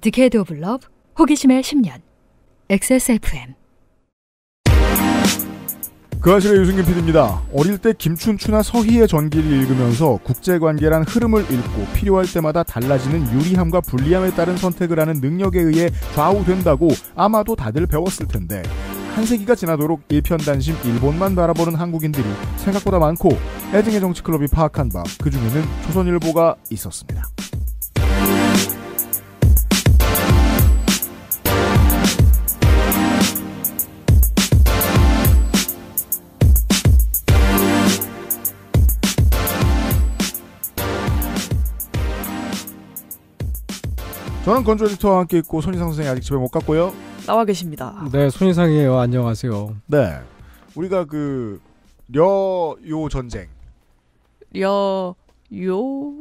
디케이드 오브 러브 호기심의 10년 XSFM 그 아실의 유승균 PD입니다. 어릴 때 김춘추나 서희의 전기를 읽으면서 국제관계란 흐름을 읽고 필요할 때마다 달라지는 유리함과 불리함에 따른 선택을 하는 능력에 의해 좌우된다고 아마도 다들 배웠을 텐데 한 세기가 지나도록 일편단심 일본만 바라보는 한국인들이 생각보다 많고 애증의 정치클럽이 파악한 바 그중에는 조선일보가 있었습니다. 저는 건조 에디터와 함께 있고 손희상 선생님 아직 집에 못 갔고요. 나와 계십니다. 네, 손희상이에요. 안녕하세요. 네. 우리가 그 려요 전쟁. 려요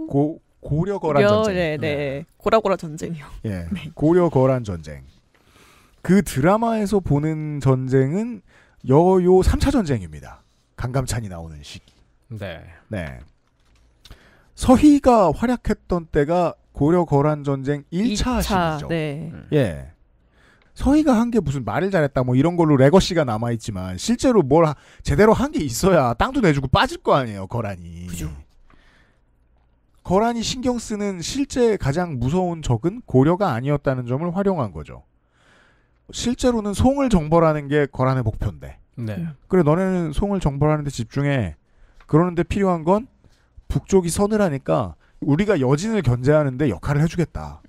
고 고려 거란 려, 전쟁. 네, 네. 네. 고라고라 전쟁이요. 예. 네. 고려 거란 전쟁. 그 드라마에서 보는 전쟁은 여요 3차 전쟁입니다. 강감찬이 나오는 시기. 네. 네. 서희가 활약했던 때가 고려 거란 전쟁 1차, 2차, 시기죠. 네. 음. 예. 서희가 한 게 무슨 말을 잘했다 뭐 이런 걸로 레거시가 남아 있지만 실제로 뭘 하, 제대로 한 게 있어야 땅도 내주고 빠질 거 아니에요 거란이. 그죠. 거란이 신경 쓰는 실제 가장 무서운 적은 고려가 아니었다는 점을 활용한 거죠. 실제로는 송을 정벌하는 게 거란의 목표인데. 네. 음. 그래 너네는 송을 정벌하는데 집중해. 그러는데 필요한 건 북쪽이 서늘하니까 우리가 여진을 견제하는데 역할을 해주겠다.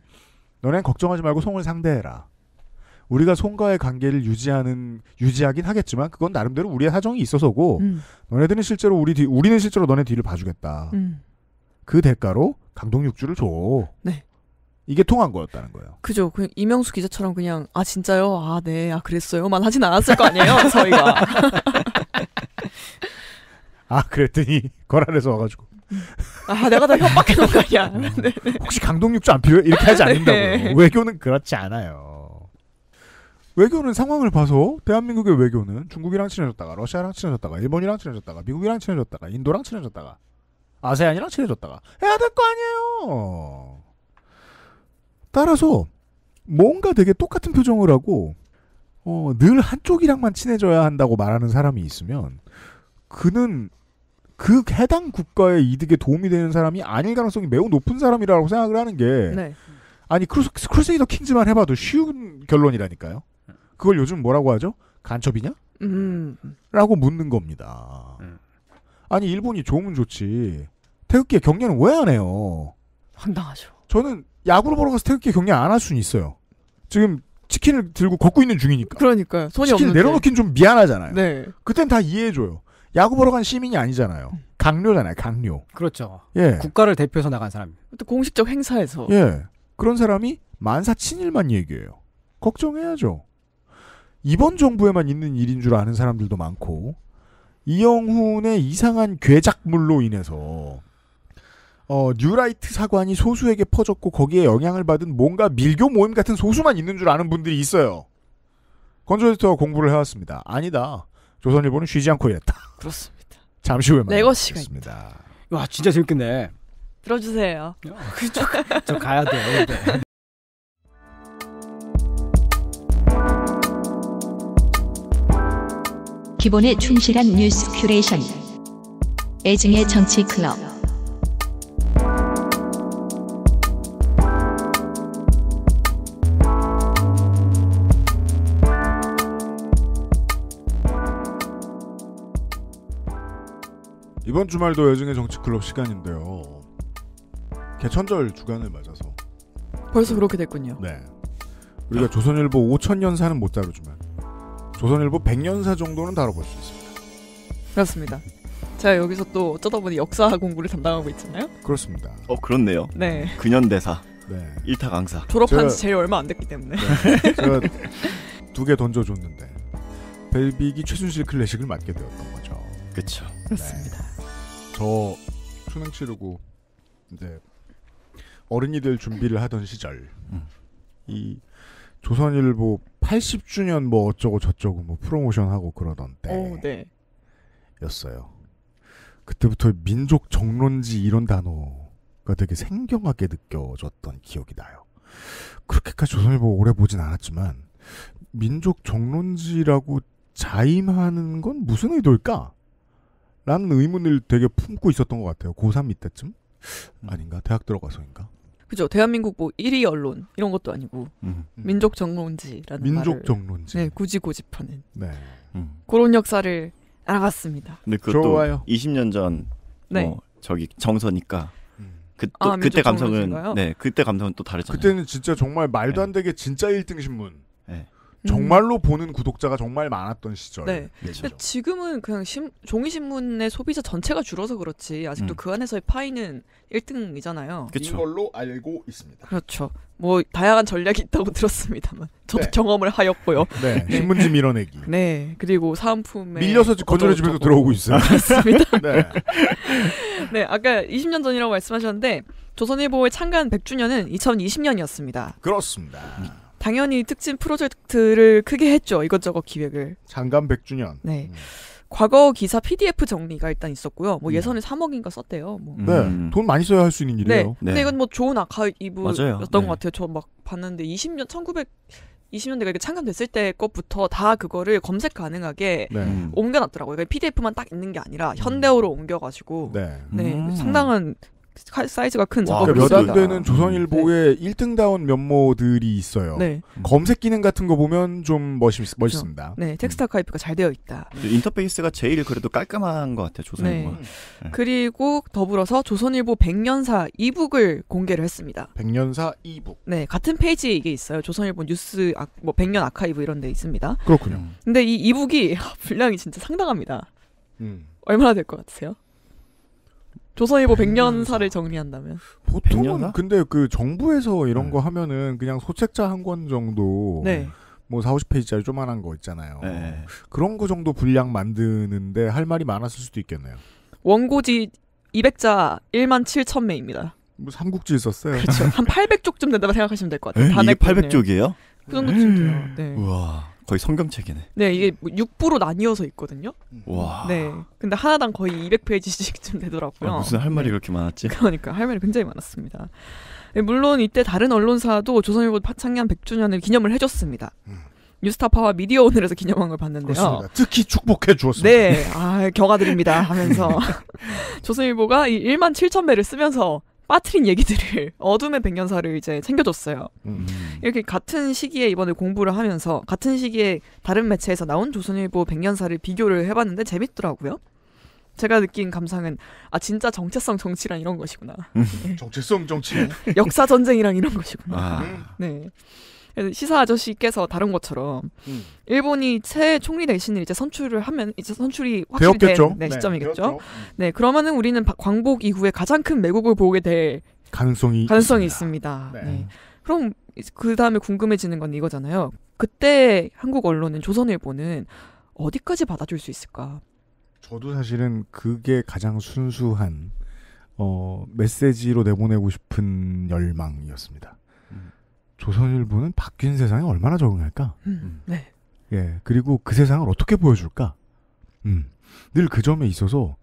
너넨 걱정하지 말고 송을 상대해라. 우리가 송과의 관계를 유지하는 유지하긴 하겠지만 그건 나름대로 우리의 사정이 있어서고 음. 너네들은 실제로 우리 뒤 우리는 실제로 너네 뒤를 봐주겠다. 음. 그 대가로 강동육주를 줘. 네. 이게 통한 거였다는 거예요. 그죠. 그냥 이명수 기자처럼 그냥 아 진짜요? 아 네. 아 그랬어요만 하진 않았을 거 아니에요. 저희가. 아 그랬더니 거란에서 와가지고 음. 아, 내가 다 협박해 놓은 거 아니야. 네. 네, 네. 혹시 강동육조 안 필요해? 이렇게 하지 않는다고요. 외교는 그렇지 않아요. 외교는 상황을 봐서 대한민국의 외교는 중국이랑 친해졌다가 러시아랑 친해졌다가 일본이랑 친해졌다가 미국이랑 친해졌다가 인도랑 친해졌다가 아세안이랑 친해졌다가 해야 될 거 아니에요. 따라서 뭔가 되게 똑같은 표정을 하고 어, 늘 한쪽이랑만 친해져야 한다고 말하는 사람이 있으면 그는 그 해당 국가의 이득에 도움이 되는 사람이 아닐 가능성이 매우 높은 사람이라고 생각을 하는 게 네. 아니 크루 크루세이더 킹즈만 해봐도 쉬운 결론이라니까요. 그걸 요즘 뭐라고 하죠? 간첩이냐? 음. 라고 묻는 겁니다. 아니 일본이 좋으면 좋지 태극기의 경례는 왜 안 해요? 황당하죠. 저는 야구를 보러 가서 태극기 경례 안할 수는 있어요. 지금 치킨을 들고 걷고 있는 중이니까. 그러니까 손이 없는 치킨 내려놓긴 좀 미안하잖아요. 네. 그땐 다 이해해줘요. 야구 보러 간 시민이 아니잖아요. 음. 강료잖아요, 강료. 그렇죠. 예. 국가를 대표해서 나간 사람입니다. 또 공식적 행사에서. 예. 그런 사람이 만사 친일만 얘기해요. 걱정해야죠. 이번 정부에만 있는 일인 줄 아는 사람들도 많고, 이영훈의 이상한 괴작물로 인해서, 어, 뉴라이트 사관이 소수에게 퍼졌고 거기에 영향을 받은 뭔가 밀교 모임 같은 소수만 있는 줄 아는 분들이 있어요. 건조 에디터가 공부를 해왔습니다. 아니다. 조선일보는 쉬지 않고 일했다. 그렇습니다. 잠시 후에 네, 만나겠습니다. 와 진짜 재밌겠네. 들어주세요. 어, 저, 저 가야 돼. 네. 기본에 충실한 뉴스 큐레이션. 애증의 정치 클럽. 이번 주말도 여중의 정치클럽 시간인데요. 개천절 주간을 맞아서 벌써 그렇게 됐군요. 네. 우리가 아. 조선일보 5천년사는 못 다루지만 조선일보 100년사 정도는 다뤄볼 수 있습니다. 그렇습니다. 제가 여기서 또 어쩌다 보니 역사 공부를 담당하고 있잖아요. 그렇습니다. 어 그렇네요. 네. 근현대사. 네. 일타 강사. 졸업한 지 제일 얼마 안 됐기 때문에. 네. 제가 두개 던져줬는데 벨빅이 최순실 클래식을 맡게 되었던 거죠. 그렇죠. 그렇습니다. 저 수능 치르고 이제 어른이 될 준비를 하던 시절 음. 이 조선일보 80주년 뭐 어쩌고 저쩌고 뭐 프로모션하고 그러던 네. 때였어요. 그때부터 민족 정론지 이런 단어가 되게 생경하게 느껴졌던 기억이 나요. 그렇게까지 조선일보 오래 보진 않았지만 민족 정론지라고 자임하는 건 무슨 의도일까? 라는 의문을 되게 품고 있었던 것 같아요. 고3 이때쯤? 음. 아닌가? 대학 들어가서인가? 그죠. 대한민국 뭐 1위 언론 이런 것도 아니고 음. 음. 민족 정론지라는 민족 정론지. 네, 굳이 고집하는 네. 음. 그런 역사를 알아봤습니다. 근데 그것도 좋아요. 20년 전 네. 어, 저기 정서니까 음. 그, 또, 아, 그때 감성은 정론지인가요? 네 그때 감성은 또 다르잖아요. 그때는 진짜 정말 말도 네. 안 되게 진짜 1등 신문. 네. 음. 정말로 음. 보는 구독자가 정말 많았던 시절. 네. 근데 지금은 그냥 심, 종이신문의 소비자 전체가 줄어서 그렇지 아직도 음. 그 안에서의 파이는 1등이잖아요. 그쵸. 이걸로 알고 있습니다. 그렇죠. 뭐 다양한 전략이 있다고 들었습니다만 저도 네. 경험을 하였고요. 네. 네. 신문지 밀어내기. 네. 그리고 사은품에 밀려서 건조해 집에도 들어오고 있어요. 아, 맞습니다. 네. 네. 아까 20년 전이라고 말씀하셨는데 조선일보의 창간 100주년은 2020년이었습니다. 그렇습니다. 음. 당연히 특진 프로젝트를 크게 했죠. 이것저것 기획을. 장관 100주년. 네. 음. 과거 기사 PDF 정리가 일단 있었고요. 뭐 예산을 음. 3억인가 썼대요. 뭐. 음. 네. 음. 돈 많이 써야 할 수 있는 네. 일이에요. 네. 근데 이건 뭐 좋은 아카이브였던 네. 것 같아요. 저 막 봤는데 20년 1900 20년대가 이렇게 창간됐을 때 것부터 다 그거를 검색 가능하게 네. 음. 옮겨놨더라고요. 그러니까 PDF만 딱 있는 게 아니라 음. 현대어로 옮겨가지고 네. 네. 상당한 사이즈가 큰 작업. 그 몇안 되는 조선일보의 네. 1등다운 면모들이 있어요. 네. 검색 기능 같은 거 보면 좀 멋있, 멋있습니다. 네, 음. 텍스트 아카이프가잘 되어 있다. 인터페이스가 제일 그래도 깔끔한 것 같아요, 조선일보. 네. 네. 그리고 더불어서 조선일보 1 0 0년사 이북을 공개를 했습니다. 백년사 이북. 네, 같은 페이지에 이게 있어요. 조선일보 뉴스 아, 뭐0년 아카이브 이런 데 있습니다. 그렇군요. 음. 근데 이 이북이 분량이 진짜 상당합니다. 음. 얼마나 될 것 같으세요? 조선일보 100년사를 음. 정리한다면 보통은 100년사? 근데 그 정부에서 이런 네. 거 하면은 그냥 소책자 한 권 정도 네. 뭐 4, 50페이지짜리 조만한 거 있잖아요. 네. 그런 거 정도 분량 만드는데 할 말이 많았을 수도 있겠네요. 원고지 200자 1만 7천 매입니다. 뭐 삼국지 있었어요. 그렇죠. 한 800쪽쯤 된다고 생각하시면 될 것 같아요. 단액 800쪽이에요? 그 정도쯤 돼요. 네. 우와. 거의 성경책이네. 네, 이게 6부로 뭐 나뉘어서 있거든요. 음. 와. 네. 근데 하나당 거의 200페이지씩쯤 되더라고요. 아, 무슨 할 말이 네. 그렇게 많았지? 그러니까 할 말이 굉장히 많았습니다. 네, 물론 이때 다른 언론사도 조선일보 창양 100주년을 기념을 해줬습니다. 음. 뉴스타파와 미디어 오늘에서 기념한 걸 봤는데요. 그렇습니다. 특히 축복해 주었습니다. 네, 아, 경화드립니다 하면서 조선일보가 이 1만 7천 배를 쓰면서 빠트린 얘기들을 어둠의 백년사를 이제 챙겨줬어요. 음. 이렇게 같은 시기에 이번에 공부를 하면서 같은 시기에 다른 매체에서 나온 조선일보 백년사를 비교를 해봤는데 재밌더라고요. 제가 느낀 감상은 아 진짜 정체성 정치란 이런 것이구나. 음. 네. 정체성 정치. 역사 전쟁이랑 이런 것이구나. 아. 네. 시사 아저씨께서 다른 것처럼 음. 일본이 새 총리 대신을 이제 선출을 하면 이제 선출이 확실히 되었겠죠. 네, 네, 시점이겠죠. 네, 네, 그러면은 우리는 광복 이후에 가장 큰 매국을 보게 될 가능성이 가능성이 있습니다. 있습니다. 네. 네. 그럼 그 다음에 궁금해지는 건 이거잖아요. 그때 한국 언론은 조선일보는 어디까지 받아줄 수 있을까? 저도 사실은 그게 가장 순수한 어, 메시지로 내보내고 싶은 열망이었습니다. 조선일보는 바뀐 세상에 얼마나 적응할까? 음. 음, 네. 예, 그리고 그 세상을 어떻게 보여줄까? 음, 늘그 점에 있어서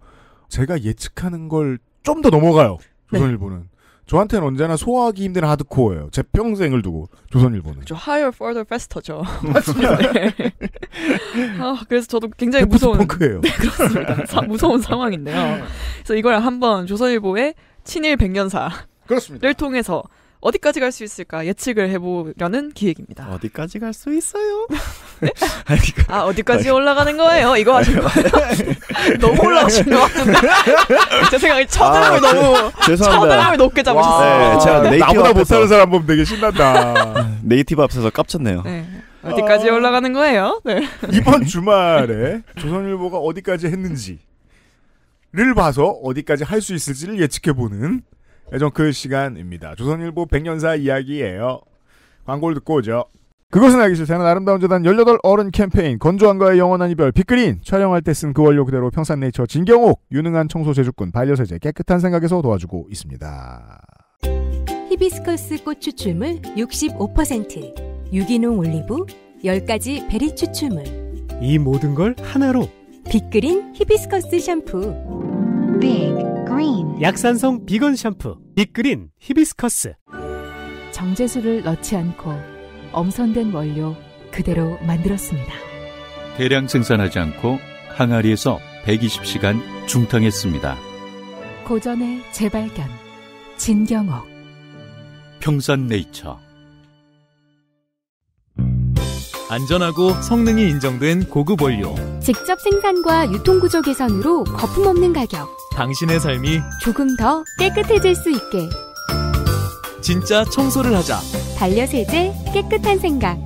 제가 예측하는 걸 좀 더 넘어가요. 네. 조선일보는. 네. 저한테는 언제나 소화하기 힘든 하드코어예요. 제 평생을 두고 조선일보는. 저 higher, further, faster죠. 맞습니다. 네. 아, 그래서 저도 굉장히 네, 무서운 펑크예요. 네, 그렇습니다. 사, 무서운 상황인데요. 그래서 이걸 한번 조선일보의 친일 백년사 를 통해서 어디까지 갈 수 있을까 예측을 해보려는 기획입니다. 어디까지 갈 수 있어요? 네? 아, 아 어디까지 올라가는 아, 거예요? 이거 하신 아, 거 너무 올라가신 거 같은데 제 생각에 쳐드을 아, 너무 쳐드람을 높게 잡으셨어요. 네, 제가 네, 나보다 못하는 사람 보면 되게 신난다. 네이티브 앞에서 깝쳤네요. 네. 어디까지 어... 올라가는 거예요? 네. 이번 주말에 조선일보가 어디까지 했는지를 봐서 어디까지 할 수 있을지를 예측해보는 애정클 시간입니다. 조선일보 1 0 0년사 이야기예요. 광고를 듣고 오죠. 그것은 알기 싫다는 아름다운 재단 18 어른 캠페인 건조한과의 영원한 이별 빅그린 촬영할 때 쓴 그 원료 그대로 평산네이처 진경옥 유능한 청소 제조꾼 반려세제 깨끗한 생각에서 도와주고 있습니다. 히비스커스 꽃 추출물 65% 유기농 올리브 10가지 베리 추출물 이 모든 걸 하나로 빅그린 히비스커스 샴푸 빅 g r e 약산성 비건 샴푸 비그린 히비스커스 정제수를 넣지 않고 엄선된 원료 그대로 만들었습니다. 대량 생산하지 않고 항아리에서 120시간 중탕했습니다. 고전의 재발견 진경옥 평산네이처 안전하고 성능이 인정된 고급 원료 직접 생산과 유통구조 개선으로 거품 없는 가격 당신의 삶이 조금 더 깨끗해질 수 있게 진짜 청소를 하자 반려세제 깨끗한 생각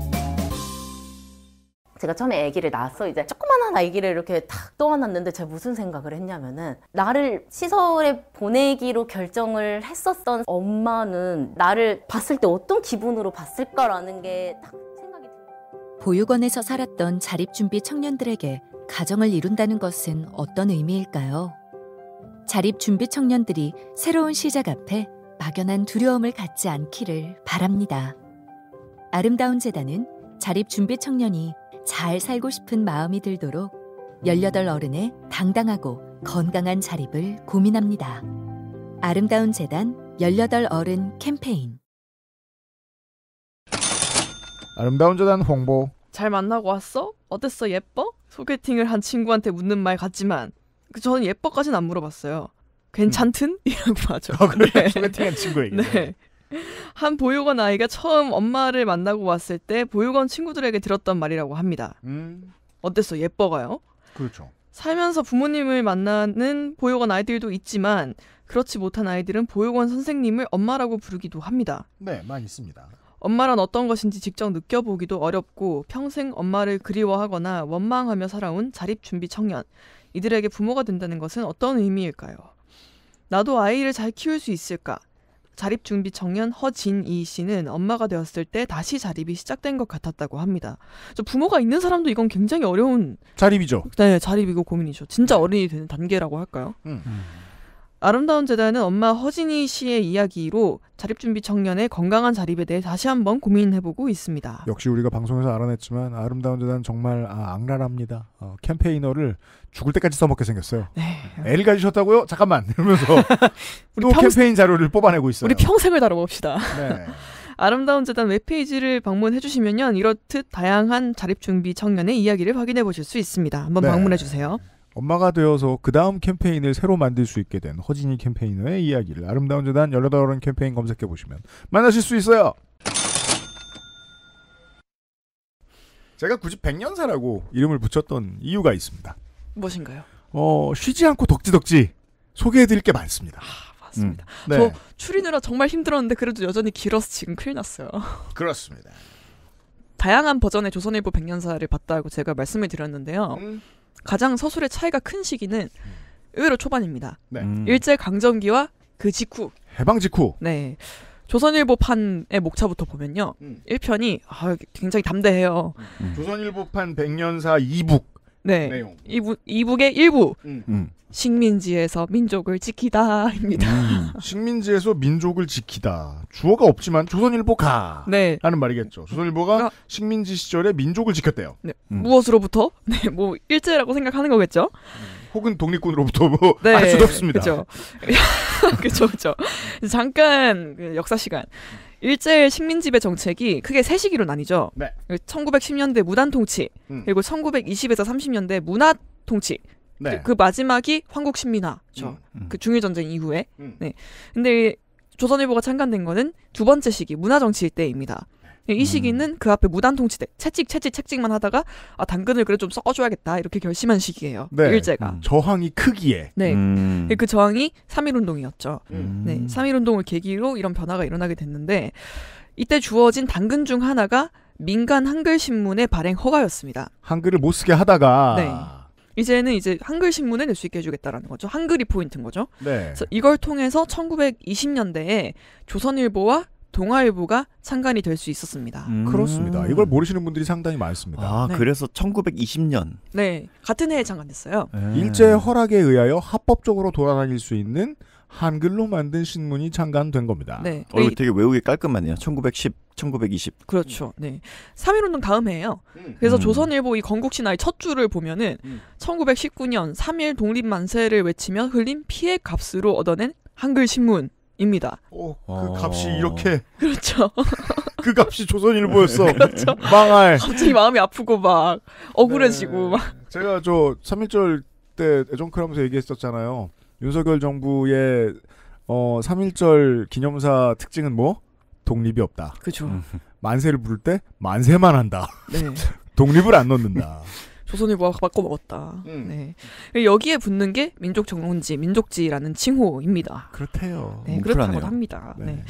제가 처음에 아기를 낳았어 이제 조그만한 아기를 이렇게 탁 떠안았는데 제가 무슨 생각을 했냐면은 나를 시설에 보내기로 결정을 했었던 엄마는 나를 봤을 때 어떤 기분으로 봤을까라는 게 딱 생각이 들어요. 보육원에서 살았던 자립준비 청년들에게 가정을 이룬다는 것은 어떤 의미일까요? 자립 준비 청년들이 새로운 시작 앞에 막연한 두려움을 갖지 않기를 바랍니다. 아름다운 재단은 자립 준비 청년이 잘 살고 싶은 마음이 들도록 18 어른의 당당하고 건강한 자립을 고민합니다. 아름다운 재단 18 어른 캠페인 아름다운 재단 홍보 잘 만나고 왔어? 어땠어? 예뻐? 소개팅을 한 친구한테 묻는 말 같지만 그 저는 예뻐까지는 안 물어봤어요. 괜찮튼? 이라고 하죠. 어, 아, 그래 네. 소개팅한 친구 얘기. 네. 한 보육원 아이가 처음 엄마를 만나고 왔을 때 보육원 친구들에게 들었던 말이라고 합니다. 음. 어땠어? 예뻐가요? 그렇죠. 살면서 부모님을 만나는 보육원 아이들도 있지만 그렇지 못한 아이들은 보육원 선생님을 엄마라고 부르기도 합니다. 네, 많이 있습니다. 엄마란 어떤 것인지 직접 느껴보기도 어렵고 평생 엄마를 그리워하거나 원망하며 살아온 자립준비 청년. 이들에게 부모가 된다는 것은 어떤 의미일까요? 나도 아이를 잘 키울 수 있을까? 자립준비 청년 허진이 씨는 엄마가 되었을 때 다시 자립이 시작된 것 같았다고 합니다. 저 부모가 있는 사람도 이건 굉장히 어려운 자립이죠. 네, 자립이고 고민이죠. 진짜 네. 어른이 되는 단계라고 할까요? 음. 음. 아름다운 재단은 엄마 허진이 씨의 이야기로 자립준비 청년의 건강한 자립에 대해 다시 한번 고민해보고 있습니다. 역시 우리가 방송에서 알아냈지만 아름다운 재단 정말 아, 악랄합니다. 어, 캠페인어를 죽을 때까지 써먹게 생겼어요. 네. 애를 가지셨다고요? 잠깐만 이러면서 또 평... 캠페인 자료를 뽑아내고 있어요. 우리 평생을 다뤄봅시다. 네. 아름다운 재단 웹페이지를 방문해 주시면 이렇듯 다양한 자립준비 청년의 이야기를 확인해 보실 수 있습니다. 한번 네. 방문해 주세요. 엄마가 되어서 그 다음 캠페인을 새로 만들 수 있게 된 허진이 캠페인의 이야기를 아름다운 재단 열여덟 캠페인 검색해 보시면 만나실 수 있어요. 제가 굳이 백년사라고 이름을 붙였던 이유가 있습니다. 무엇인가요? 어, 쉬지 않고 덕지덕지 소개해드릴 게 많습니다. 아, 맞습니다. 음, 네. 저 추리느라 정말 힘들었는데 그래도 여전히 길어서 지금 큰일 났어요. 그렇습니다. 다양한 버전의 조선일보 백년사를 봤다고 제가 말씀을 드렸는데요. 음. 가장 서술의 차이가 큰 시기는 의외로 초반입니다. 네. 음. 일제 강점기와 그 직후. 해방 직후. 네. 조선일보판의 목차부터 보면요. 음. 1편이 아, 굉장히 담대해요. 음. 조선일보판 1 0 0년사 2북. 네. 내용. 2부, 2북의 1부. 식민지에서 민족을 지키다입니다. 음, 식민지에서 민족을 지키다. 주어가 없지만 조선일보가 네. 라는 말이겠죠. 조선일보가 그 식민지 시절에 민족을 지켰대요. 네. 음. 무엇으로부터? 네, 뭐 일제라고 생각하는 거겠죠. 음, 혹은 독립군으로부터 뭐알 네. 수도 없습니다. 그렇죠. 그렇죠. 그렇죠. 잠깐 그 역사 시간. 일제 식민지배 정책이 크게 세 시기로 나뉘죠. 네. 1910년대 그 무단 통치, 음. 그리고 1920에서 30년대 문화 통치, 네. 그, 그 마지막이 황국 신민화죠. 음, 음. 그 음. 중일 전쟁 이후에. 음. 네. 근데 조선일보가 창간된 거는 두 번째 시기 문화정치일 때입니다. 네, 이 음. 시기는 그 앞에 무단 통치대 채찍 채찍 채찍만 하다가 아 당근을 그래 좀 섞어줘야겠다 이렇게 결심한 시기예요. 네. 일제가 음. 저항이 크기에 네그 네, 저항이 삼일 운동이었죠. 네 삼일 운동을 계기로 이런 변화가 일어나게 됐는데 이때 주어진 당근 중 하나가 민간 한글 신문의 발행 허가였습니다. 한글을 못 쓰게 하다가 네. 이제는 이제 한글 신문에 낼 수 있게 해주겠다라는 거죠. 한글이 포인트인 거죠. 네. 그래서 이걸 통해서 1920년대에 조선일보와 동아일보가 창간이 될 수 있었습니다. 음. 그렇습니다. 이걸 모르시는 분들이 상당히 많습니다. 아, 네. 그래서 1920년. 네. 같은 해에 창간됐어요. 네. 일제 허락에 의하여 합법적으로 돌아다닐 수 있는 한글로 만든 신문이 창간된 겁니다. 네. 어, 되게 외우기 깔끔하네요. 1910, 1920. 그렇죠. 네. 3.1운동 다음 해예요. 음. 그래서 음. 조선일보 이 건국신화의 첫 줄을 보면은 음. 1919년 3.1 독립만세를 외치며 흘린 피해 값으로 얻어낸 한글 신문입니다. 오, 그 어. 값이 이렇게. 그렇죠. 그 값이 조선일보였어. 그렇죠. 망할. 갑자기 마음이 아프고 막 억울해지고 네. 막. 제가 저 3.1절 때 애정크라면서 얘기했었잖아요. 윤석열 정부의 어 3.1절 기념사 특징은 뭐? 독립이 없다. 그죠. 음. 만세를 부를 때 만세만 한다. 네. 독립을 안 넣는다. 조선일보가 바꿔 먹었다. 음. 네. 여기에 붙는 게 민족 정론지, 민족지라는 칭호입니다. 그렇대요. 네, 음, 그렇다고 합니다. 네. 네.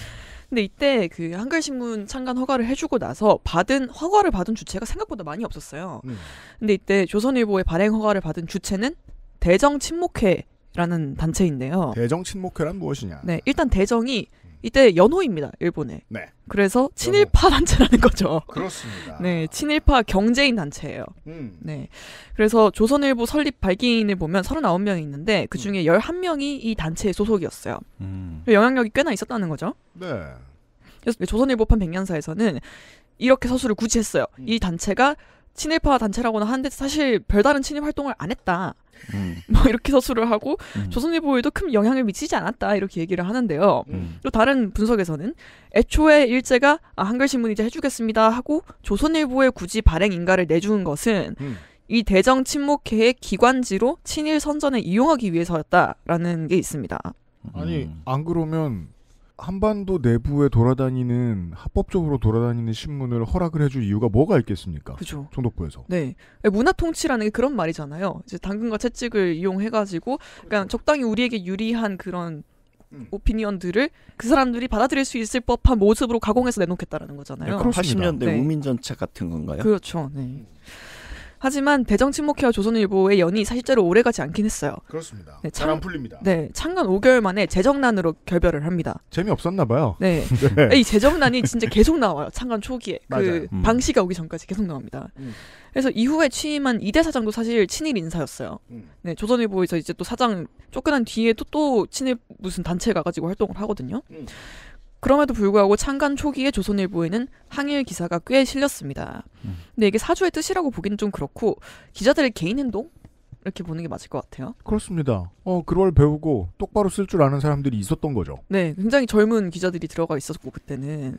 근데 이때 그 한글신문 창간 허가를 해주고 나서 받은 허가를 받은 주체가 생각보다 많이 없었어요. 음. 근데 이때 조선일보의 발행 허가를 받은 주체는 대정 침묵회 라는 단체인데요. 대정 친목회란 무엇이냐? 네, 일단 대정이 음. 이때 연호입니다, 일본에. 네. 그래서 친일파 연호. 단체라는 거죠. 그렇습니다. 네, 친일파 경제인 단체예요. 음. 네. 그래서 조선일보 설립 발기인을 보면 39명이 있는데 그 음. 중에 음. 11명이 이 단체의 소속이었어요. 음. 영향력이 꽤나 있었다는 거죠. 네. 그래서 조선일보판 백년사에서는 이렇게 서술을 굳이 했어요. 음. 이 단체가 친일파 단체라고는 하는데 사실 별다른 친일 활동을 안 했다. 음. 뭐 이렇게 서술을 하고 음. 조선일보에도 큰 영향을 미치지 않았다 이렇게 얘기를 하는데요. 음. 또 다른 분석에서는 애초에 일제가 아, 한글신문 이제 해주겠습니다 하고 조선일보에 굳이 발행 인가를 내준 것은 음. 이 대정 침묵회의 기관지로 친일 선전에 이용하기 위해서였다라는 게 있습니다. 음. 아니 안 그러면 한반도 내부에 돌아다니는 합법적으로 돌아다니는 신문을 허락을 해줄 이유가 뭐가 있겠습니까? 그죠. 총독부에서. 네, 예, 문화 통치라는 게 그런 말이잖아요. 이제 당근과 채찍을 이용해가지고, 그냥 그러니까 그렇죠. 적당히 우리에게 유리한 그런 음. 오피니언들을 그 사람들이 받아들일 수 있을 법한 모습으로 가공해서 내놓겠다라는 거잖아요. 네, 80년대 네. 우민 전체 같은 건가요? 그렇죠. 네. 음. 하지만 대정 침묵회와 조선일보의 연이 사실대로 오래가지 않긴 했어요. 그렇습니다. 네, 잘안 풀립니다. 네, 창간 5개월 만에 재정난으로 결별을 합니다. 재미없었나 봐요. 네. 네. 아, 이 재정난이 진짜 계속 나와요. 창간 초기에. 그 음. 방시가 오기 전까지 계속 나옵니다. 음. 그래서 이후에 취임한 이대 사장도 사실 친일 인사였어요. 음. 네, 조선일보에서 이제 또 사장 쫓겨난 뒤에 또, 또 친일 무슨 단체 가가지고 활동을 하거든요. 음. 그럼에도 불구하고 창간 초기에 조선일보에는 항일 기사가 꽤 실렸습니다. 음. 근데 이게 사주의 뜻이라고 보기는 좀 그렇고 기자들의 개인 행동 이렇게 보는 게 맞을 것 같아요. 그렇습니다. 어, 그걸 배우고 똑바로 쓸 줄 아는 사람들이 있었던 거죠. 네, 굉장히 젊은 기자들이 들어가 있었고 그때는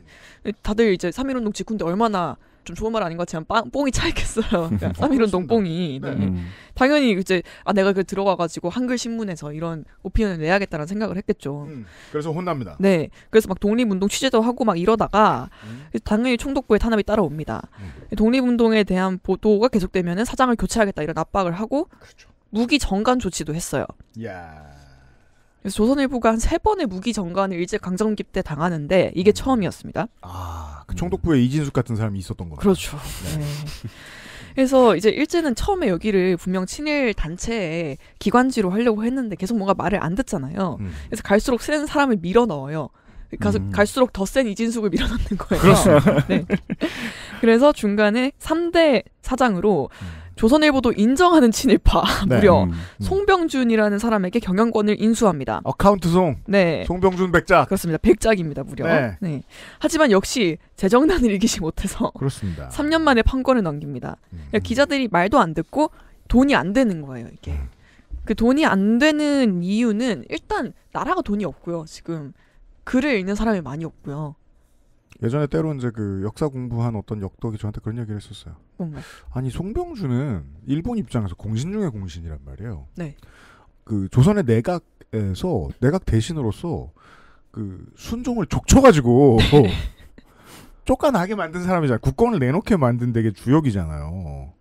다들 이제 3.1운동 직후인데 얼마나 좀 좋은 말 아닌 것 같지만 빵, 뽕이 차있겠어요. 쌈이론 농뽕이. 네. 음. 당연히 이제 아 내가 그 들어가가지고 한글 신문에서 이런 오피니언을 내야겠다는 생각을 했겠죠. 음. 그래서 혼납니다. 네, 그래서 막 독립운동 취재도 하고 막 이러다가 음. 당연히 총독부의 탄압이 따라옵니다. 음. 독립운동에 대한 보도가 계속되면 사장을 교체하겠다 이런 압박을 하고 그렇죠. 무기 정관 조치도 했어요. 야. 그래서 조선일보가 한 세 번의 무기 정관을 일제 강점기 때 당하는데 이게 음. 처음이었습니다. 아, 그 총독부에 음. 이진숙 같은 사람이 있었던 거네 그렇죠. 네. 네. 그래서 이제 일제는 처음에 여기를 분명 친일 단체의 기관지로 하려고 했는데 계속 뭔가 말을 안 듣잖아요. 음. 그래서 갈수록 센 사람을 밀어 넣어요. 가서 음. 갈수록 더 센 이진숙을 밀어넣는 거예요. 그렇습 네. 그래서 중간에 3대 사장으로 음. 조선일보도 인정하는 친일파 네. 무려 음, 음. 송병준이라는 사람에게 경영권을 인수합니다. 어카운트 송. 네. 송병준 백작. 그렇습니다. 백작입니다. 무려. 네. 네. 하지만 역시 재정난을 이기지 못해서 그렇습니다. 3년 만에 판권을 넘깁니다. 음. 그러니까 기자들이 말도 안 듣고 돈이 안 되는 거예요, 이게. 음. 그 돈이 안 되는 이유는 일단 나라가 돈이 없고요, 지금. 글을 읽는 사람이 많이 없고요. 예전에 때로 이제 그 역사 공부한 어떤 역덕이 저한테 그런 얘기를 했었어요. 음. 아니 송병준은 일본 입장에서 공신 중의 공신이란 말이에요. 네. 그 조선의 내각에서 내각 대신으로서 그 순종을 족쳐가지고 쫓겨나게 만든 사람이잖아요. 국권을 내놓게 만든 되게 주역이잖아요.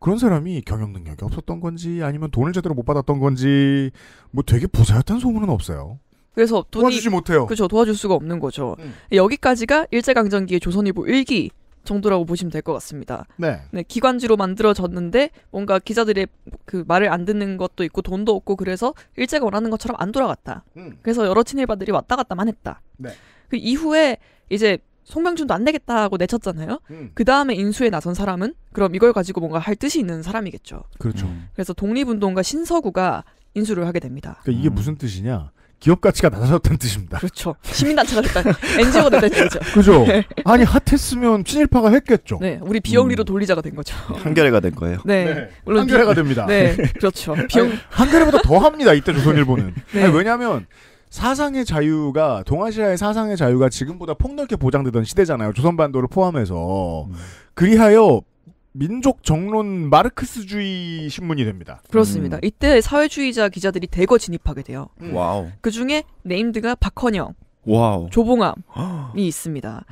그런 사람이 경영 능력이 없었던 건지 아니면 돈을 제대로 못 받았던 건지 뭐 되게 부자였다는 소문은 없어요. 그래서 돈이 도와주지 못해요. 그렇죠. 도와줄 수가 없는 거죠. 음. 여기까지가 일제강점기의 조선일보 일기 정도라고 보시면 될 것 같습니다. 네. 네. 기관지로 만들어졌는데 뭔가 기자들의 그 말을 안 듣는 것도 있고 돈도 없고 그래서 일제가 원하는 것처럼 안 돌아갔다. 음. 그래서 여러 친일파들이 왔다 갔다만 했다. 네. 그 이후에 이제 송명준도 안 되겠다고 내쳤잖아요. 음. 그 다음에 인수에 나선 사람은 그럼 이걸 가지고 뭔가 할 뜻이 있는 사람이겠죠. 그렇죠. 음. 그래서 독립운동가 신서구가 인수를 하게 됩니다. 그러니까 이게 음. 무슨 뜻이냐? 기업 가치가 낮아졌다는 뜻입니다. 그렇죠. 시민단체가 됐다. NGO가 됐다는 뜻이죠. 그죠. 네. 아니 핫했으면 친일파가 했겠죠. 네, 우리 비영리로 음. 돌리자가 된 거죠. 한겨레가 된 거예요. 네, 네. 물론 한겨레가 비... 됩니다. 네, 그렇죠. 비영 한겨레보다 더 합니다. 이때 조선일보는. 네. 아니, 왜냐면 사상의 자유가 동아시아의 사상의 자유가 지금보다 폭넓게 보장되던 시대잖아요. 조선반도를 포함해서 음. 그리하여 민족 정론 마르크스주의 신문이 됩니다. 그렇습니다. 음. 이때 사회주의자 기자들이 대거 진입하게 돼요. 음. 와우. 그 중에 네임드가 박헌영, 와우. 조봉암이 음. 있습니다.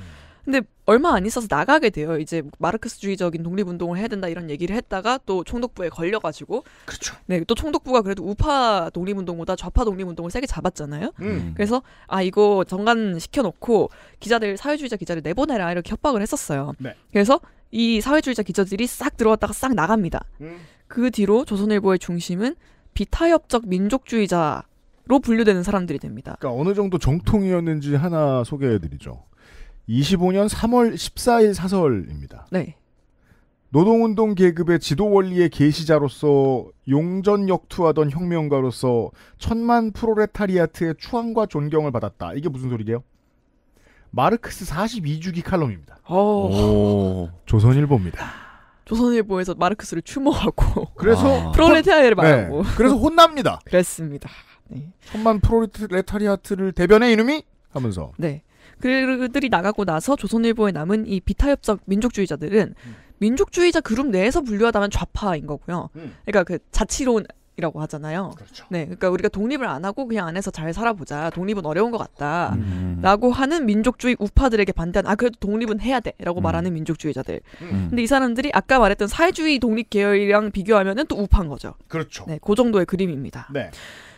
근데 얼마 안 있어서 나가게 돼요. 이제 마르크스주의적인 독립운동을 해야 된다 이런 얘기를 했다가 또 총독부에 걸려가지고 그렇죠. 네, 또 총독부가 그래도 우파 독립운동보다 좌파 독립운동을 세게 잡았잖아요. 음. 음. 그래서 아 이거 정관 시켜놓고 기자들 사회주의자 기자를 내보내라 이렇게 협박을 했었어요. 네. 그래서 이 사회주의자 기자들이 싹 들어왔다가 싹 나갑니다. 음. 그 뒤로 조선일보의 중심은 비타협적 민족주의자로 분류되는 사람들이 됩니다. 그러니까 어느 정도 정통이었는지 하나 소개해드리죠. 25년 3월 14일 사설입니다. 네. 노동운동 계급의 지도 원리의 계시자로서 용전 역투하던 혁명가로서 천만 프로레타리아트의 추앙과 존경을 받았다. 이게 무슨 소리게요? 마르크스 42주기 칼럼입니다. 어. 오. 조선일보입니다. 조선일보에서 마르크스를 추모하고 그래서 아. 프롤레타리아를 네. 말하고 네. 그래서 혼납니다. 그랬습니다. 네. 천만 프롤레타리아트를 대변해 이놈이 하면서 네. 그들이 나가고 나서 조선일보에 남은 이 비타협적 민족주의자들은 음. 민족주의자 그룹 내에서 분류하다면 좌파인 거고요. 음. 그러니까 그 자치로운 독립이라고 하잖아요. 그렇죠. 네, 그러니까 우리가 독립을 안 하고 그냥 안에서 잘 살아보자. 독립은 어려운 것 같다.라고 음. 하는 민족주의 우파들에게 반대한아 그래도 독립은 해야 돼라고 음. 말하는 민족주의자들. 음. 음. 근데 이 사람들이 아까 말했던 사회주의 독립 계열이랑 비교하면은 또 우파인 거죠. 그렇죠. 네, 그 정도의 그림입니다. 네.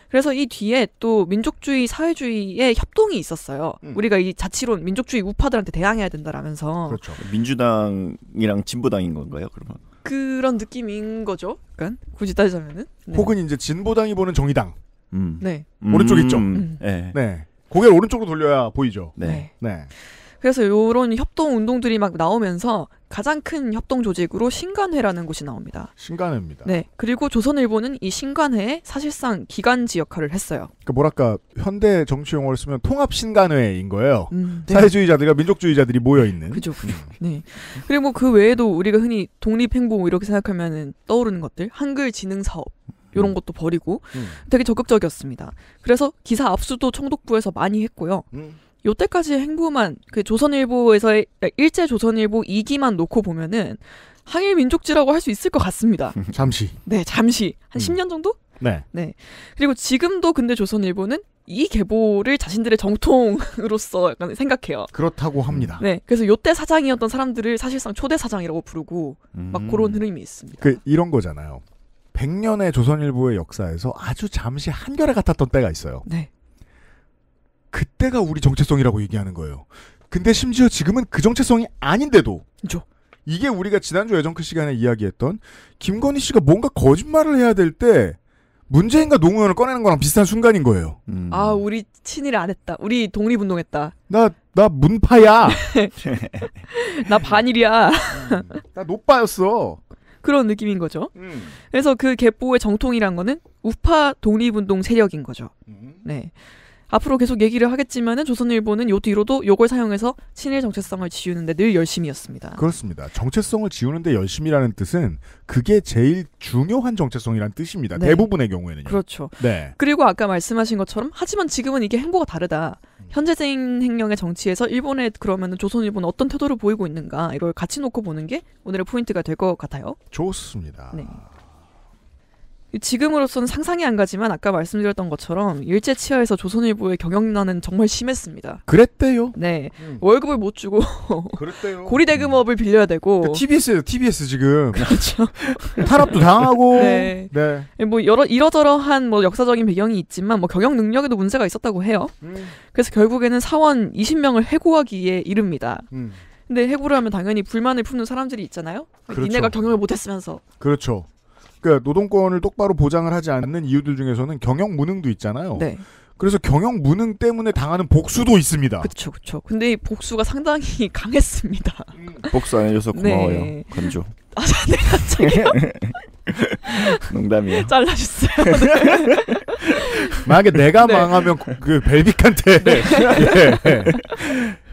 그래서 이 뒤에 또 민족주의 사회주의의 협동이 있었어요. 음. 우리가 이 자치론 민족주의 우파들한테 대항해야 된다라면서. 그렇죠. 민주당이랑 진보당인 건가요? 그러면 그런 느낌인 거죠. 약간 굳이 따지자면은. 네. 혹은 이제 진보당이 보는 정의당. 음. 네. 음. 오른쪽 있죠. 음. 음. 네. 네. 고개를 오른쪽으로 돌려야 보이죠. 네. 네. 네. 그래서 이런 협동 운동들이 막 나오면서 가장 큰 협동 조직으로 신간회라는 곳이 나옵니다. 신간회입니다. 네. 그리고 조선일보는 이 신간회에 사실상 기간지 역할을 했어요. 그 뭐랄까 현대 정치 용어를 쓰면 통합 신간회인 거예요. 음, 네. 사회주의자들과 민족주의자들이 모여 있는. 그죠. 그죠. 네. 그리고 뭐 그 외에도 우리가 흔히 독립행보 뭐 이렇게 생각하면 떠오르는 것들 한글 지능 사업 이런 음. 것도 버리고 음. 되게 적극적이었습니다. 그래서 기사 압수도 청독부에서 많이 했고요. 음. 요때까지 행보만 그 조선일보에서의 아, 일제 조선일보 2기만 놓고 보면은 항일 민족지라고 할 수 있을 것 같습니다. 음, 잠시. 네, 잠시 한 음. 10년 정도? 네. 네. 그리고 지금도 근데 조선일보는 이 계보를 자신들의 정통으로서 약간 생각해요. 그렇다고 합니다. 네. 그래서 요때 사장이었던 사람들을 사실상 초대 사장이라고 부르고 음. 막 그런 음. 흐름이 있습니다. 그 이런 거잖아요. 100년의 조선일보의 역사에서 아주 잠시 한결에 같았던 때가 있어요. 네. 그때가 우리 정체성이라고 얘기하는 거예요. 근데 심지어 지금은 그 정체성이 아닌데도 그죠 이게 우리가 지난주 예정크 시간에 이야기했던 김건희 씨가 뭔가 거짓말을 해야 될 때 문재인과 노무현을 꺼내는 거랑 비슷한 순간인 거예요. 음. 아 우리 친일 안 했다. 우리 독립운동했다. 나 나 문파야. 나 반일이야. 나 노빠였어. 그런 느낌인 거죠. 음. 그래서 그개보의 정통이란 거는 우파 독립운동 세력인 거죠. 음. 네. 앞으로 계속 얘기를 하겠지만은 조선일보는 요 뒤로도 요걸 사용해서 친일 정체성을 지우는데 늘 열심이었습니다. 그렇습니다. 정체성을 지우는데 열심이라는 뜻은 그게 제일 중요한 정체성이란 뜻입니다. 네. 대부분의 경우에는요. 그렇죠. 네. 그리고 아까 말씀하신 것처럼 하지만 지금은 이게 행보가 다르다. 음. 현재 진행형의 정치에서 일본의 그러면 조선일보는 어떤 태도를 보이고 있는가 이걸 같이 놓고 보는 게 오늘의 포인트가 될 것 같아요. 좋습니다. 네. 지금으로서는 상상이 안 가지만 아까 말씀드렸던 것처럼 일제치하에서 조선일보의 경영난은 정말 심했습니다. 그랬대요. 네. 음. 월급을 못 주고 그랬대요. 고리대금업을 빌려야 되고 그러니까 TBS예요. TBS 지금. 그렇죠. 탈압도 당하고 네. 네. 네. 뭐 여러 이러저러한 뭐 역사적인 배경이 있지만 뭐 경영 능력에도 문제가 있었다고 해요. 음. 그래서 결국에는 사원 20명을 해고하기에 이릅니다. 음. 근데 해고를 하면 당연히 불만을 품는 사람들이 있잖아요. 그렇죠. 니네가 경영을 못했으면서. 그렇죠. 그러니까 노동권을 똑바로 보장을 하지 않는 이유들 중에서는 경영 무능도 있잖아요. 네. 그래서 경영 무능 때문에 당하는 복수도 있습니다. 그렇죠, 그렇죠. 근데 이 복수가 상당히 강했습니다. 음, 복수 네. 아, 안 해줘서 고마워요, 네. 건조. 아, 네, 갑자기요? 농담이에요. 잘라주세요. 만약에 내가 네. 망하면 그 벨빅한테 네. 예.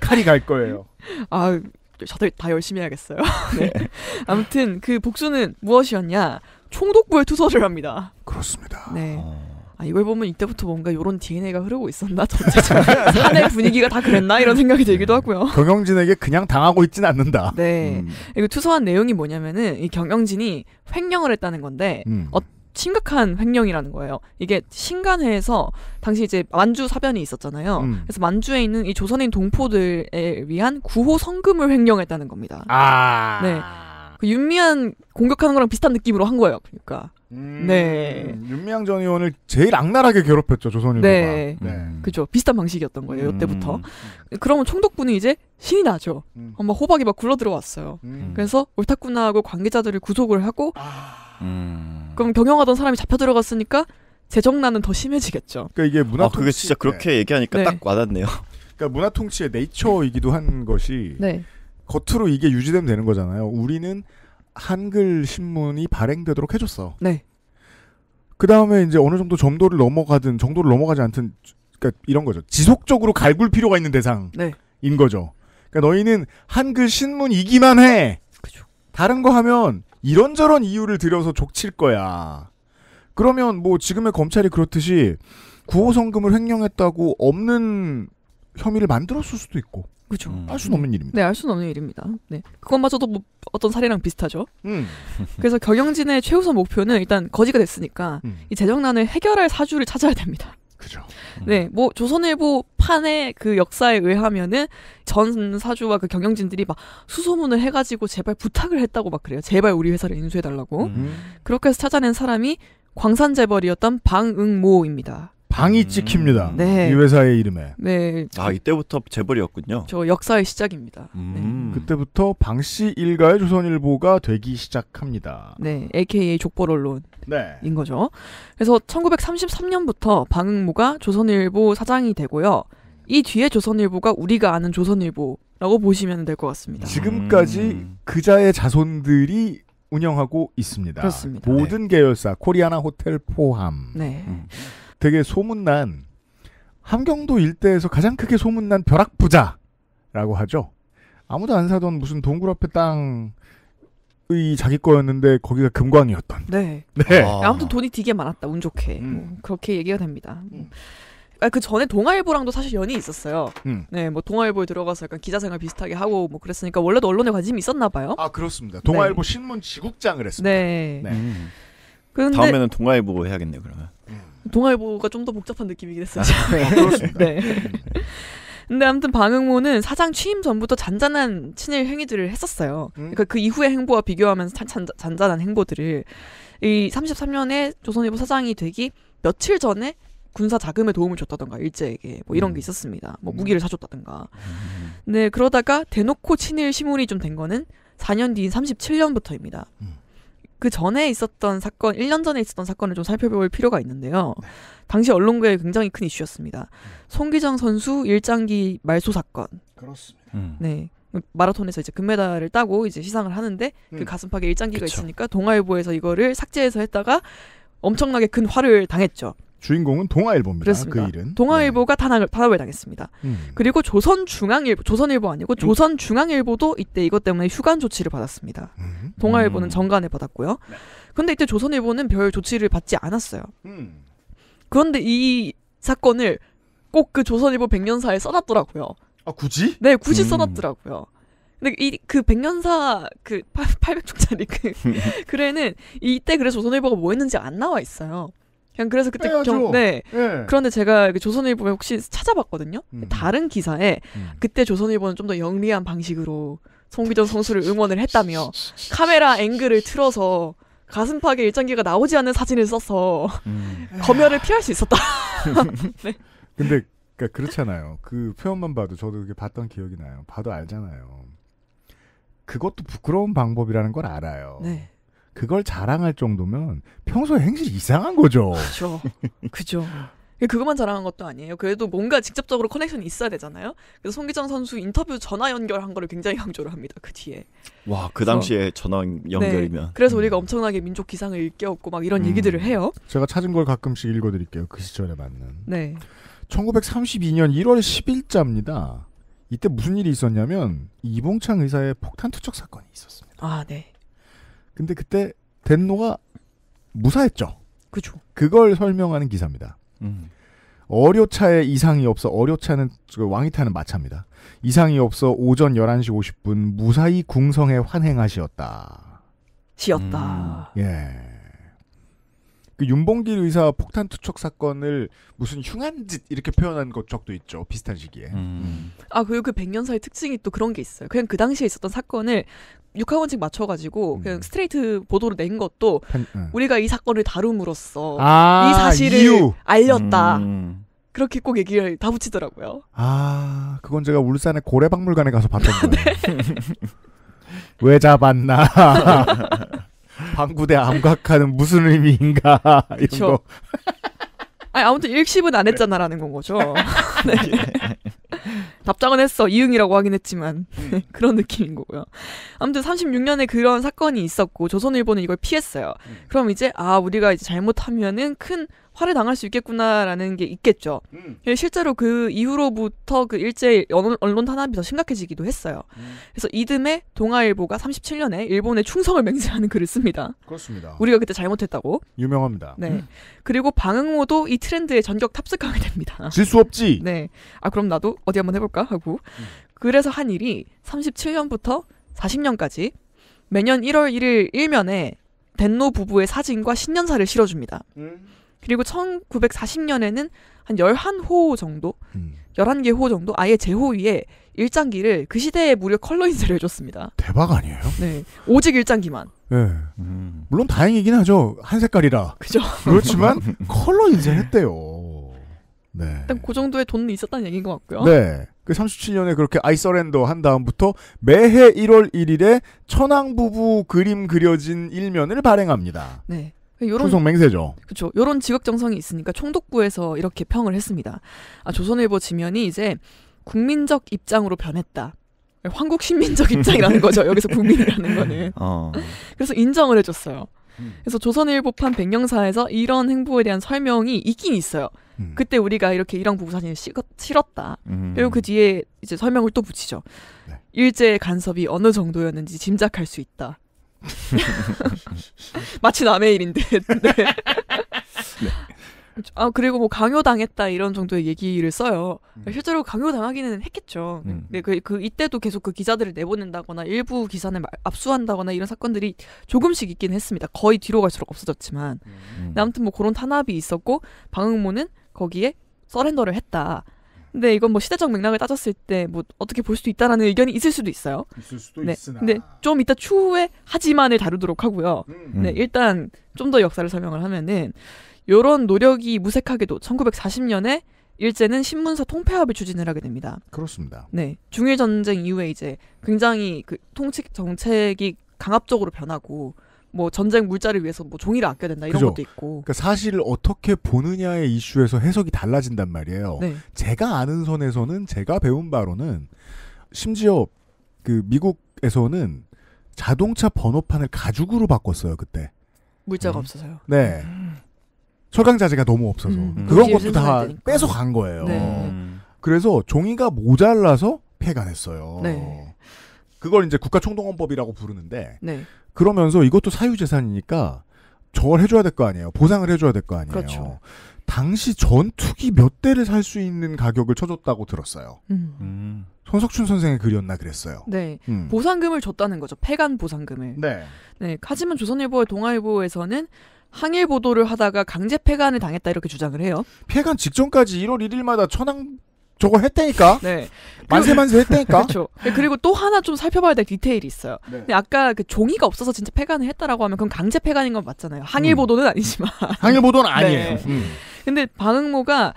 칼이 갈 거예요. 아, 저들 다 열심히 해야겠어요. 네. 아무튼 그 복수는 무엇이었냐? 총독부에 투서를 합니다. 그렇습니다. 네. 어. 아, 이걸 보면 이때부터 뭔가 이런 DNA가 흐르고 있었나 전체 산의 분위기가 다 그랬나 이런 생각이 들기도 네. 하고요. 경영진에게 그냥 당하고 있진 않는다. 네. 음. 그리 투서한 내용이 뭐냐면은 이 경영진이 횡령을 했다는 건데 음. 어, 심각한 횡령이라는 거예요. 이게 신간회에서 당시 이제 만주 사변이 있었잖아요. 음. 그래서 만주에 있는 이 조선인 동포들에 위한 구호 성금을 횡령했다는 겁니다. 아. 네. 그 윤미향 공격하는 거랑 비슷한 느낌으로 한 거예요. 그러니까. 음, 네. 윤미향 전 의원을 제일 악랄하게 괴롭혔죠 조선일보가. 네. 네. 그죠. 비슷한 방식이었던 거예요. 음. 이때부터. 그러면 총독부는 이제 신이 나죠. 음. 막 호박이 막 굴러 들어왔어요. 음. 그래서 옳타쿠나 하고 관계자들을 구속을 하고. 아. 음. 그럼 경영하던 사람이 잡혀 들어갔으니까 재정난은 더 심해지겠죠. 그러니까 이게 문화. 아 그게 진짜 그렇게 네. 얘기하니까 네. 딱 와닿네요. 그러니까 문화 통치의 네이처이기도 한 것이. 네. 겉으로 이게 유지되면 되는 거잖아요. 우리는 한글 신문이 발행되도록 해줬어. 네. 그 다음에 이제 어느 정도 점도를 넘어가든 정도를 넘어가지 않든 그러니까 이런 거죠. 지속적으로 갈굴 필요가 있는 대상인 네. 거죠. 그러니까 너희는 한글 신문이기만 해. 그죠. 다른 거 하면 이런저런 이유를 들여서 족칠 거야. 그러면 뭐 지금의 검찰이 그렇듯이 구호성금을 횡령했다고 없는 혐의를 만들었을 수도 있고. 그죠. 음. 알 수는 없는 일입니다. 네, 알 수는 없는 일입니다. 네, 그것마저도 뭐 어떤 사례랑 비슷하죠. 음. 그래서 경영진의 최우선 목표는 일단 거지가 됐으니까 음. 이 재정난을 해결할 사주를 찾아야 됩니다. 그죠. 음. 네, 뭐 조선일보 판의 그 역사에 의하면은 전 사주와 그 경영진들이 막 수소문을 해가지고 제발 부탁을 했다고 막 그래요. 제발 우리 회사를 인수해달라고. 음. 그렇게 해서 찾아낸 사람이 광산재벌이었던 방응모입니다. 방이 음. 찍힙니다. 음. 네. 이 회사의 이름에. 네. 아 이때부터 재벌이었군요. 저 역사의 시작입니다. 음. 네. 그때부터 방씨 일가의 조선일보가 되기 시작합니다. 네, AKA 족벌 언론인 네. 거죠. 그래서 1933년부터 방응모가 조선일보 사장이 되고요. 이 뒤에 조선일보가 우리가 아는 조선일보라고 보시면 될 것 같습니다. 음. 지금까지 음. 그자의 자손들이 운영하고 있습니다. 그렇습니다. 모든 네. 계열사, 코리아나 호텔 포함. 네. 음. 되게 소문난 함경도 일대에서 가장 크게 소문난 벼락 부자라고 하죠. 아무도 안 사던 무슨 동굴 앞에 땅의 자기 거였는데 거기가 금광이었던. 네. 네. 아. 무튼 돈이 되게 많았다. 운 좋게 음. 뭐 그렇게 얘기가 됩니다. 음. 아, 그 전에 동아일보랑도 사실 연이 있었어요. 음. 네, 뭐 동아일보에 들어가서 약간 기자 생활 비슷하게 하고 뭐 그랬으니까 원래도 언론에 관심이 있었나 봐요. 아 그렇습니다. 동아일보 네. 신문 지국장을 했습니다. 네. 네. 음. 근데... 다음에는 동아일보 해야겠네요. 그러면. 음. 동아일보가 좀 더 복잡한 느낌이긴 했어요. 아, 네. 근데 아무튼 방응모는 사장 취임 전부터 잔잔한 친일 행위들을 했었어요. 음. 그러니까 그 이후의 행보와 비교하면서 잔, 잔, 잔한 행보들을 이 33년에 조선일보 사장이 되기 며칠 전에 군사 자금에 도움을 줬다던가 일제에게 뭐 이런 게 음. 있었습니다. 뭐 무기를 음. 사줬다던가. 네 그러다가 대놓고 친일 시문이 좀 된 거는 4년 뒤인 37년부터입니다. 음. 그 전에 있었던 사건, 1년 전에 있었던 사건을 좀 살펴볼 필요가 있는데요. 네. 당시 언론계에 굉장히 큰 이슈였습니다. 음. 송기정 선수 일장기 말소 사건. 그렇습니다. 음. 네. 마라톤에서 이제 금메달을 따고 이제 시상을 하는데 음. 그 네. 가슴팍에 일장기가 그쵸. 있으니까 동아일보에서 이거를 삭제해서 했다가 엄청나게 큰 화를 당했죠. 주인공은 동아일보입니다. 그렇습니다. 그 일은 동아일보가 네. 탄압을, 탄압을 당했습니다. 음. 그리고 조선중앙일보, 조선일보 아니고 음. 조선중앙일보도 이때 이것 때문에 휴관 조치를 받았습니다. 음. 동아일보는 음. 정관을 받았고요. 그런데 네. 이때 조선일보는 별 조치를 받지 않았어요. 음. 그런데 이 사건을 꼭 그 조선일보 백년사에 써놨더라고요. 아 굳이? 네, 굳이 음. 써놨더라고요. 근데 이 그 백년사 그 800쪽짜리 그 글에는 이때 그래서 조선일보가 뭐 했는지 안 나와 있어요. 그냥 그래서 그때 빼야죠. 경, 네. 예. 그런데 제가 조선일보에 혹시 찾아봤거든요. 음. 다른 기사에 음. 그때 조선일보는 좀 더 영리한 방식으로 송기정 음. 선수를 응원을 했다며 카메라 앵글을 틀어서 가슴팍에 일정기가 나오지 않는 사진을 써서 음. 검열을 피할 수 있었다. 네. 근데 그러니까 그렇잖아요. 그 표현만 봐도 저도 그게 봤던 기억이 나요. 봐도 알잖아요. 그것도 부끄러운 방법이라는 걸 알아요. 네. 그걸 자랑할 정도면 평소에 행실이 이상한 거죠. 그죠. 그죠. 그것만 자랑한 것도 아니에요. 그래도 뭔가 직접적으로 커넥션이 있어야 되잖아요. 그래서 송기정 선수 인터뷰 전화 연결한 거를 굉장히 강조를 합니다. 그 뒤에. 와, 그 당시에 전화 네, 연결이면. 네, 그래서 우리가 음. 엄청나게 민족 기상을 일깨웠고 막 이런 음. 얘기들을 해요. 제가 찾은 걸 가끔씩 읽어드릴게요. 그 시절에 맞는. 네. 1932년 1월 10일자입니다. 이때 무슨 일이 있었냐면 이봉창 의사의 폭탄 투척 사건이 있었습니다. 아, 네. 근데 그때 덴노가 무사했죠. 그죠. 그걸 설명하는 기사입니다. 음. 어료차에 이상이 없어 어료차는 왕이 타는 마차입니다. 이상이 없어 오전 11시 50분 무사히 궁성에 환행하시었다. 시었다. 음. 예. 그 윤봉길 의사 폭탄 투척 사건을 무슨 흉한짓 이렇게 표현한 것 적도 있죠. 비슷한 시기에. 음. 아 그리고 그 백년사의 특징이 또 그런 게 있어요. 그냥 그 당시에 있었던 사건을 육하원칙 맞춰가지고 음. 그냥 스트레이트 보도를 낸 것도 펜, 음. 어. 우리가 이 사건을 다룸으로써 아, 이 사실을 이유. 알렸다. 음. 그렇게 꼭 얘기를 다 붙이더라고요. 아, 그건 제가 울산의 고래박물관에 가서 봤던 거예요. 네. 왜 잡았나? 방구대 암각하는 무슨 의미인가? 이런 거. 아니, 아무튼 일십은안 했잖아라는 건 거죠. 네. 예. 답장은 했어. 이응이라고 하긴 했지만 음. 그런 느낌인 거고요. 아무튼 36년에 그런 사건이 있었고 조선일보는 이걸 피했어요. 음. 그럼 이제 아 우리가 이제 잘못하면은 큰 화를 당할 수 있겠구나라는 게 있겠죠. 음. 실제로 그 이후로부터 그 일제 의 언론 탄압이 더 심각해지기도 했어요. 음. 그래서 이듬해 동아일보가 37년에 일본의 충성을 맹세하는 글을 씁니다. 그렇습니다. 우리가 그때 잘못했다고. 유명합니다. 네. 음. 그리고 방응호도 이 트렌드에 전격 탑승하게 됩니다. 질 수 없지. 네. 아 그럼 나도 어디 한번 해볼까? 그럴까 하고 음. 그래서 한 일이 37년부터 40년까지 매년 1월 1일 일면에 덴노 부부의 사진과 신년사를 실어줍니다. 음. 그리고 1940년에는 한 11호 정도, 음. 11개 호 정도 아예 제호 위에 일장기를 그 시대에 무려 컬러 인쇄를 해줬습니다. 대박 아니에요? 네. 오직 일장기만. 네. 음. 물론 다행이긴 하죠. 한 색깔이라. 그죠. 그렇지만 컬러 인쇄했대요. 네. 일단 그 정도의 돈은 있었다는 얘기인 것 같고요. 네. 그 37년에 그렇게 아이서랜더 한 다음부터 매해 1월 1일에 천황 부부 그림 그려진 일면을 발행합니다. 네. 충성 맹세죠. 그렇죠. 이런 지극 정성이 있으니까 총독부에서 이렇게 평을 했습니다. 아, 조선일보 지면이 이제 국민적 입장으로 변했다. 황국 식민적 입장이라는 거죠. 여기서 국민이라는 거는. 어. 그래서 인정을 해줬어요. 그래서 조선일보판 백령사에서 이런 행보에 대한 설명이 있긴 있어요. 음. 그때 우리가 이렇게 이런 부부 사진을 실었, 다 음. 그리고 그 뒤에 이제 설명을 또 붙이죠. 네. 일제의 간섭이 어느 정도였는지 짐작할 수 있다. 마치 남의 일인데. 네. 아 그리고 뭐 강요당했다 이런 정도의 얘기를 써요. 그러니까 음. 실제로 강요당하기는 했겠죠. 음. 근데 음. 네, 그, 그 이때도 계속 그 기자들을 내보낸다거나 일부 기사는 압수한다거나 이런 사건들이 조금씩 있긴 했습니다. 거의 뒤로 갈수록 없어졌지만 음. 아무튼 뭐 그런 탄압이 있었고 방응모는 거기에 서렌더를 했다. 근데 이건 뭐 시대적 맥락을 따졌을 때 뭐 어떻게 볼 수도 있다라는 의견이 있을 수도 있어요. 있을 수도 네. 있으나. 근데 좀 이따 추후에 하지만을 다루도록 하고요. 음. 네, 음. 일단 좀 더 역사를 설명을 하면은 요런 노력이 무색하게도 1940년에 일제는 신문사 통폐합을 추진을 하게 됩니다. 그렇습니다. 네. 중일 전쟁 이후에 이제 굉장히 그 통치 정책이 강압적으로 변하고 뭐 전쟁 물자를 위해서 뭐 종이를 아껴야 된다 이런 그죠. 것도 있고. 그러니까 사실 어떻게 보느냐의 이슈에서 해석이 달라진단 말이에요. 네. 제가 아는 선에서는 제가 배운 바로는 심지어 그 미국에서는 자동차 번호판을 가죽으로 바꿨어요 그때. 물자가 음. 없어서요. 네. 음. 철강 자재가 너무 없어서 음. 음. 그런 음. 것도 다뺏어간 음. 거예요. 네. 그래서 종이가 모자라서 폐가했어요 네. 그걸 이제 국가총동원법이라고 부르는데 네. 그러면서 이것도 사유재산이니까 저걸 해줘야 될 거 아니에요. 보상을 해줘야 될 거 아니에요. 그렇죠. 당시 전투기 몇 대를 살 수 있는 가격을 쳐줬다고 들었어요. 음. 음. 손석춘 선생이그렸나 그랬어요. 네. 음. 보상금을 줬다는 거죠. 폐간 보상금을. 네. 네. 하지만 조선일보와 동아일보에서는 항일 보도를 하다가 강제 폐간을 당했다 이렇게 주장을 해요. 폐간 직전까지 1월 1일마다 천황 저거 했다니까. 네. 만세 만세 했다니까. 그렇죠. 네, 그리고 또 하나 좀 살펴봐야 될 디테일이 있어요. 네. 근데 아까 그 종이가 없어서 진짜 폐간을 했다라고 하면 그건 강제 폐간인 건 맞잖아요. 항일 음. 보도는 아니지만. 항일 보도는 네. 아니에요. 네. 음. 근데 방응모가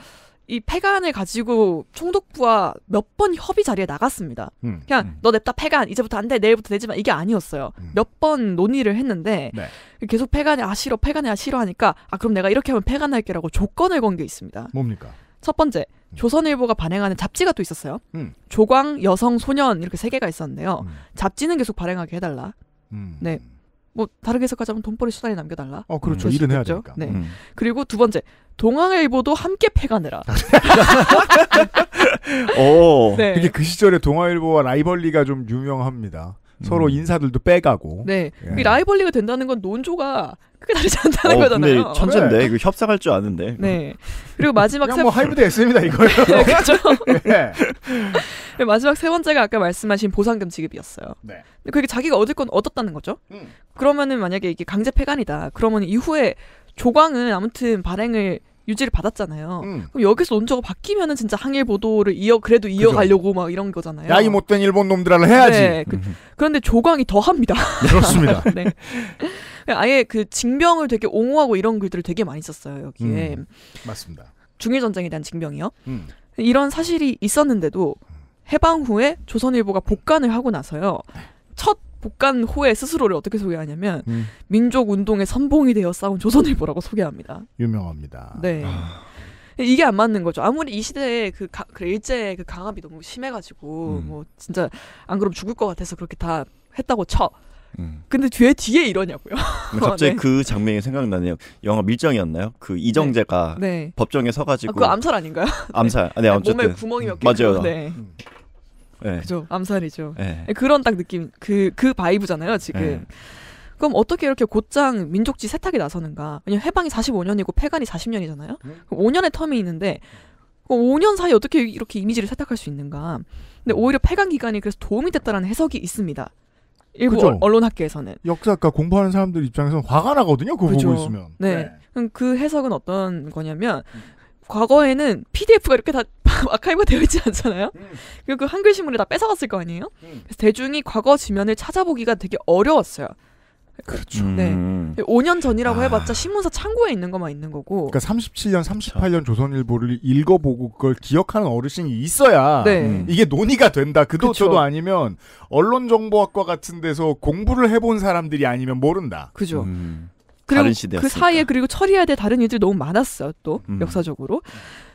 이 폐간을 가지고 총독부와 몇 번 협의 자리에 나갔습니다. 음, 그냥 음. 너 냅다 폐간 이제부터 안 돼 내일부터 내지만 이게 아니었어요. 음. 몇번 논의를 했는데 네. 계속 폐간에 아 싫어 폐간에 아 싫어 하니까 아 그럼 내가 이렇게 하면 폐간할게라고 조건을 건 게 있습니다. 뭡니까? 첫 번째 음. 조선일보가 발행하는 잡지가 또 있었어요. 음. 조광, 여성, 소년 이렇게 세 개가 있었는데요. 음. 잡지는 계속 발행하게 해달라. 네, 뭐 다른 해석하자면 돈벌이 수단에 남겨달라. 어, 그렇죠. 일은 해야 되니까. 네. 음. 그리고 두 번째 동아일보도 함께 패가느라. 어, 네. 그게 그 시절에 동아일보와 라이벌리가 좀 유명합니다. 서로 음. 인사들도 빼가고. 네. 예. 라이벌리가 된다는 건 논조가 크게 다르지 않다는 어, 거잖아요. 근데 천재인데 그래. 이거 협상할 줄 아는데. 네. 그리고 마지막 세... 뭐 하이브드 했습니다 이거요. 네, 그렇죠. 네. 마지막 세 번째가 아까 말씀하신 보상금 지급이었어요. 네. 근데 그게 자기가 얻을 건 얻었다는 거죠. 음. 그러면은 만약에 이게 강제 폐간이다. 그러면 이후에 조광은 아무튼 발행을 유지를 받았잖아요. 음. 그럼 여기서 논조가 바뀌면은 진짜 항일 보도를 이어 그래도 이어가려고 그죠. 막 이런 거잖아요. 야이 못된 일본 놈들아를 해야지. 네, 그, 런데 조광이 더 합니다. 네, 그렇습니다. 네. 아예 그 징병을 되게 옹호하고 이런 글들을 되게 많이 썼어요 여기에. 음. 맞습니다. 중일 전쟁에 대한 징병이요. 음. 이런 사실이 있었는데도 해방 후에 조선일보가 복간을 하고 나서요. 네. 첫 복간 후에 스스로를 어떻게 소개하냐면 음. 민족 운동의 선봉이 되어 싸운 조선일보라고 소개합니다. 유명합니다. 네. 아. 이게 안 맞는 거죠. 아무리 이 시대에 그, 가, 그 일제의 그 강압이 너무 심해가지고 음. 뭐 진짜 안 그럼 죽을 것 같아서 그렇게 다 했다고 쳐. 음. 근데 뒤에 뒤에 이러냐고요. 갑자기 네. 그 장면이 생각나네요. 영화 밀정이었나요? 그 이정재가 네. 네. 법정에 서가지고 아, 그 암살 아닌가요? 암살. 아, 네, 네 몸에 구멍이 몇 음. 개. 맞아요. 네. 음. 네. 그죠. 암살이죠. 네. 예. 예, 그런 딱 느낌 그그 그 바이브잖아요 지금. 그럼 어떻게 이렇게 곧장 민족지 세탁에 나서는가? 왜냐면 해방이 45년이고 폐간이 40년이잖아요. 그 5년의 텀이 있는데 5년 사이 어떻게 이렇게 이미지를 세탁할 수 있는가? 근데 오히려 폐간 기간이 그래서 도움이 됐다라는 해석이 있습니다. 일부 그죠. 언론학계에서는 역사가 그러니까 공부하는 사람들 입장에서는 화가 나거든요. 그거 그죠. 보고 있으면. 네. 네. 그 해석은 어떤 거냐면 음. 과거에는 PDF가 이렇게 다 아카이브가 되어 있지 않잖아요. 음. 그리고 그 한글 신문을 다 뺏어갔을 거 아니에요. 음. 그래서 대중이 과거 지면을 찾아보기가 되게 어려웠어요. 그렇죠. 음. 네. 음. 5년 전이라고 아. 해봤자 신문사 창고에 있는 것만 있는 거고. 그러니까 37년, 38년 그렇죠. 조선일보를 읽어보고 그걸 기억하는 어르신이 있어야 네. 음. 이게 논의가 된다. 그도 그쵸. 저도 아니면 언론정보학과 같은 데서 공부를 해본 사람들이 아니면 모른다. 그죠. 음. 그리고 다른 그 시대그 사이에 그리고 처리해야 될 다른 일들이 너무 많았어요. 또 음. 역사적으로.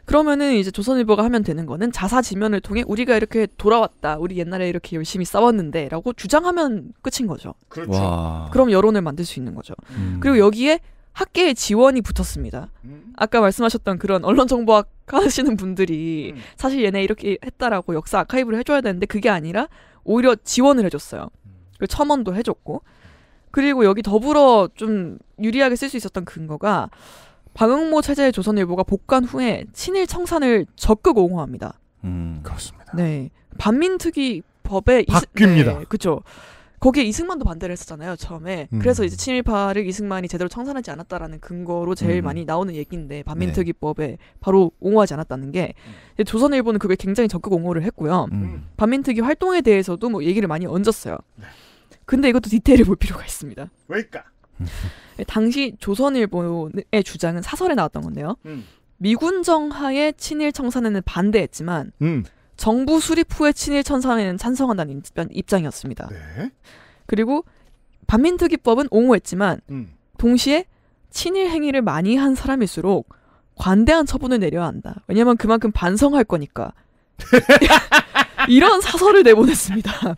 그러면은 이제 조선일보가 하면 되는 거는 자사 지면을 통해 우리가 이렇게 돌아왔다. 우리 옛날에 이렇게 열심히 싸웠는데라고 주장하면 끝인 거죠. 그렇죠. 와. 그럼 여론을 만들 수 있는 거죠. 음. 그리고 여기에 학계의 지원이 붙었습니다. 음. 아까 말씀하셨던 그런 언론정보학 하시는 분들이 음. 사실 얘네 이렇게 했다라고 역사 아카이브를 해줘야 되는데 그게 아니라 오히려 지원을 해줬어요. 음. 그 첨언도 해줬고 그리고 여기 더불어 좀 유리하게 쓸 수 있었던 근거가 방응모 체제의 조선일보가 복간 후에 친일 청산을 적극 옹호합니다. 음, 그렇습니다. 네. 반민특위 법에 바뀝니다. 네, 그렇죠. 거기에 이승만도 반대를 했었잖아요 처음에 음. 그래서 이제 친일파를 이승만이 제대로 청산하지 않았다라는 근거로 제일 음. 많이 나오는 얘기인데 반민특위법에 네. 바로 옹호하지 않았다는 게 음. 조선일보는 그게 굉장히 적극 옹호를 했고요 음. 반민특위 활동에 대해서도 뭐 얘기를 많이 얹었어요 네. 근데 이것도 디테일을 볼 필요가 있습니다. 왜일까? 예, 당시 조선일보의 주장은 사설에 나왔던 건데요. 음. 미군 정하의 친일 청산에는 반대했지만 음. 정부 수립 후의 친일 청산에는 찬성한다는 입장이었습니다. 네? 그리고 반민특위법은 옹호했지만 음. 동시에 친일 행위를 많이 한 사람일수록 관대한 처분을 내려야 한다. 왜냐하면 그만큼 반성할 거니까. 이런 사설을 내보냈습니다.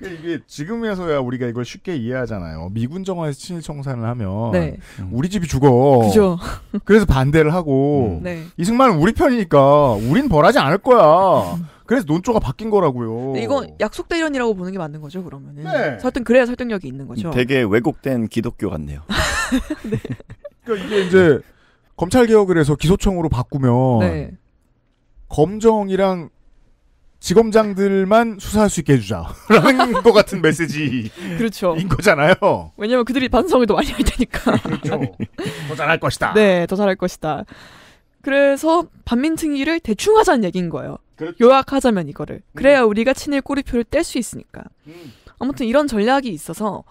그러니까 이게 지금에서야 우리가 이걸 쉽게 이해하잖아요. 미군 정화에서 친일 청산을 하면 네. 음. 우리 집이 죽어. 그죠. 그래서 반대를 하고 음. 네. 이승만은 우리 편이니까 우린 벌하지 않을 거야. 그래서 논조가 바뀐 거라고요. 이건 약속 대련이라고 보는 게 맞는 거죠, 그러면은. 네. 설득 그래야 설득력이 있는 거죠. 음, 되게 왜곡된 기독교 같네요. 네. 그러니까 이게 이제 검찰 개혁을 해서 기소청으로 바꾸면 네. 검정이랑 지검장들만 수사할 수 있게 해주자라는 것 같은 메시지 그렇죠. 거잖아요. 왜냐하면 그들이 반성을 더 많이 할 테니까. 그렇죠. 더 잘할 것이다. 네, 더 잘할 것이다. 그래서 반민특위를 대충 하자는 얘기인 거예요. 그렇죠. 요약하자면 이거를. 그래야 음. 우리가 친일 꼬리표를 뗄 수 있으니까. 음. 아무튼 이런 전략이 있어서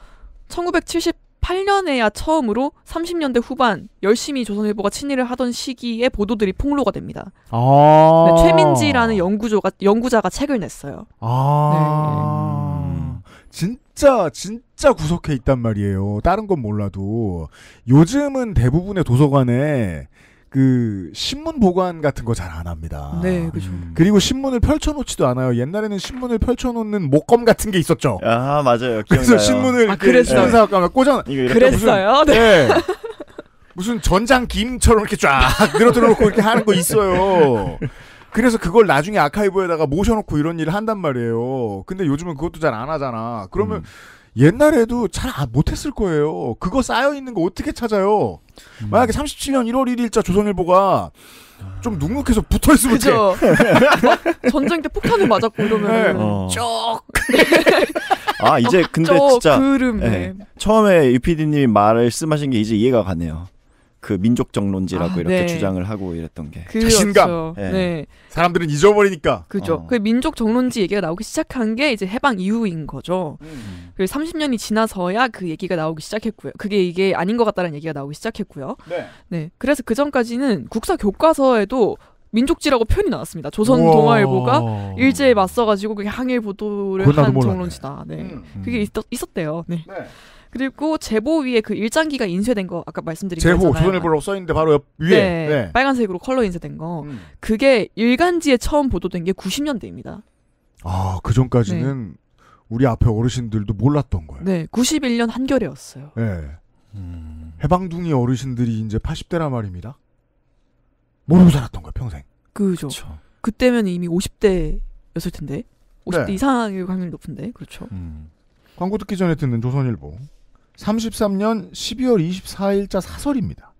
8년에야 처음으로 30년대 후반 열심히 조선일보가 친일을 하던 시기에 보도들이 폭로가 됩니다. 아~ 네, 최민지라는 연구조가 연구자가 책을 냈어요. 아~ 네. 진짜 진짜 구속해 있단 말이에요. 다른 건 몰라도 요즘은 대부분의 도서관에 그 신문 보관 같은 거 잘 안 합니다. 네, 그렇죠. 음. 그리고 신문을 펼쳐 놓지도 않아요. 옛날에는 신문을 펼쳐 놓는 목검 같은 게 있었죠. 아, 맞아요. 기억나요. 그래서 신문을 아, 그랬어요. 신 꽂아 그랬어요. 무슨, 네. 네. 무슨 전장 김처럼 이렇게 쫙 늘어뜨려 놓고 이렇게 하는 거 있어요. 그래서 그걸 나중에 아카이브에다가 모셔놓고 이런 일을 한단 말이에요. 근데 요즘은 그것도 잘 안 하잖아. 그러면 음. 옛날에도 잘 아, 못했을 거예요. 그거 쌓여 있는 거 어떻게 찾아요? 음. 만약에 37년 1월 1일자 조선일보가 좀 눅눅해서 붙어 있으면 그 전쟁 때 폭탄을 맞았고 이러면 네. 어. 쭉. 아 이제 어, 근데 진짜 그름. 예. 네. 처음에 유피디님이 말을 쓰하신게 이제 이해가 가네요. 그 민족 정론지라고 아, 이렇게 네. 주장을 하고 이랬던 게그죠 자신감. 네. 네. 사람들은 잊어버리니까. 그죠. 어. 그 민족 정론지 얘기가 나오기 시작한 게 이제 해방 이후인 거죠. 음. 그 30년이 지나서야 그 얘기가 나오기 시작했고요. 그게 이게 아닌 것 같다는 얘기가 나오기 시작했고요. 네. 네. 그래서 그 전까지는 국사 교과서에도 민족지라고 표현이 나왔습니다. 조선 우와. 동아일보가 일제에 맞서가지고 그게 항일 보도를 한 정론지다. 네, 음. 그게 있었, 있었대요. 네. 네. 그리고 제보 위에 그 일장기가 인쇄된 거 아까 말씀드린 제보 거잖아요. 조선일보라고 써 있는데 바로 옆 위에 네, 네. 빨간색으로 컬러 인쇄된 거. 음. 그게 일간지에 처음 보도된 게 90년대입니다. 아, 그 전까지는 네. 우리 앞에 어르신들도 몰랐던 거예요. 네, 91년 한겨레였어요. 네. 음. 해방둥이 어르신들이 이제 80대라 말입니다. 모르고 살았던 거예요, 평생. 그죠. 그쵸. 그때면 이미 50대였을 텐데. 50대 네. 이상일 확률이 높은데. 그렇죠. 음. 광고 듣기 전에 듣는 조선일보. 33년 12월 24일자 사설입니다.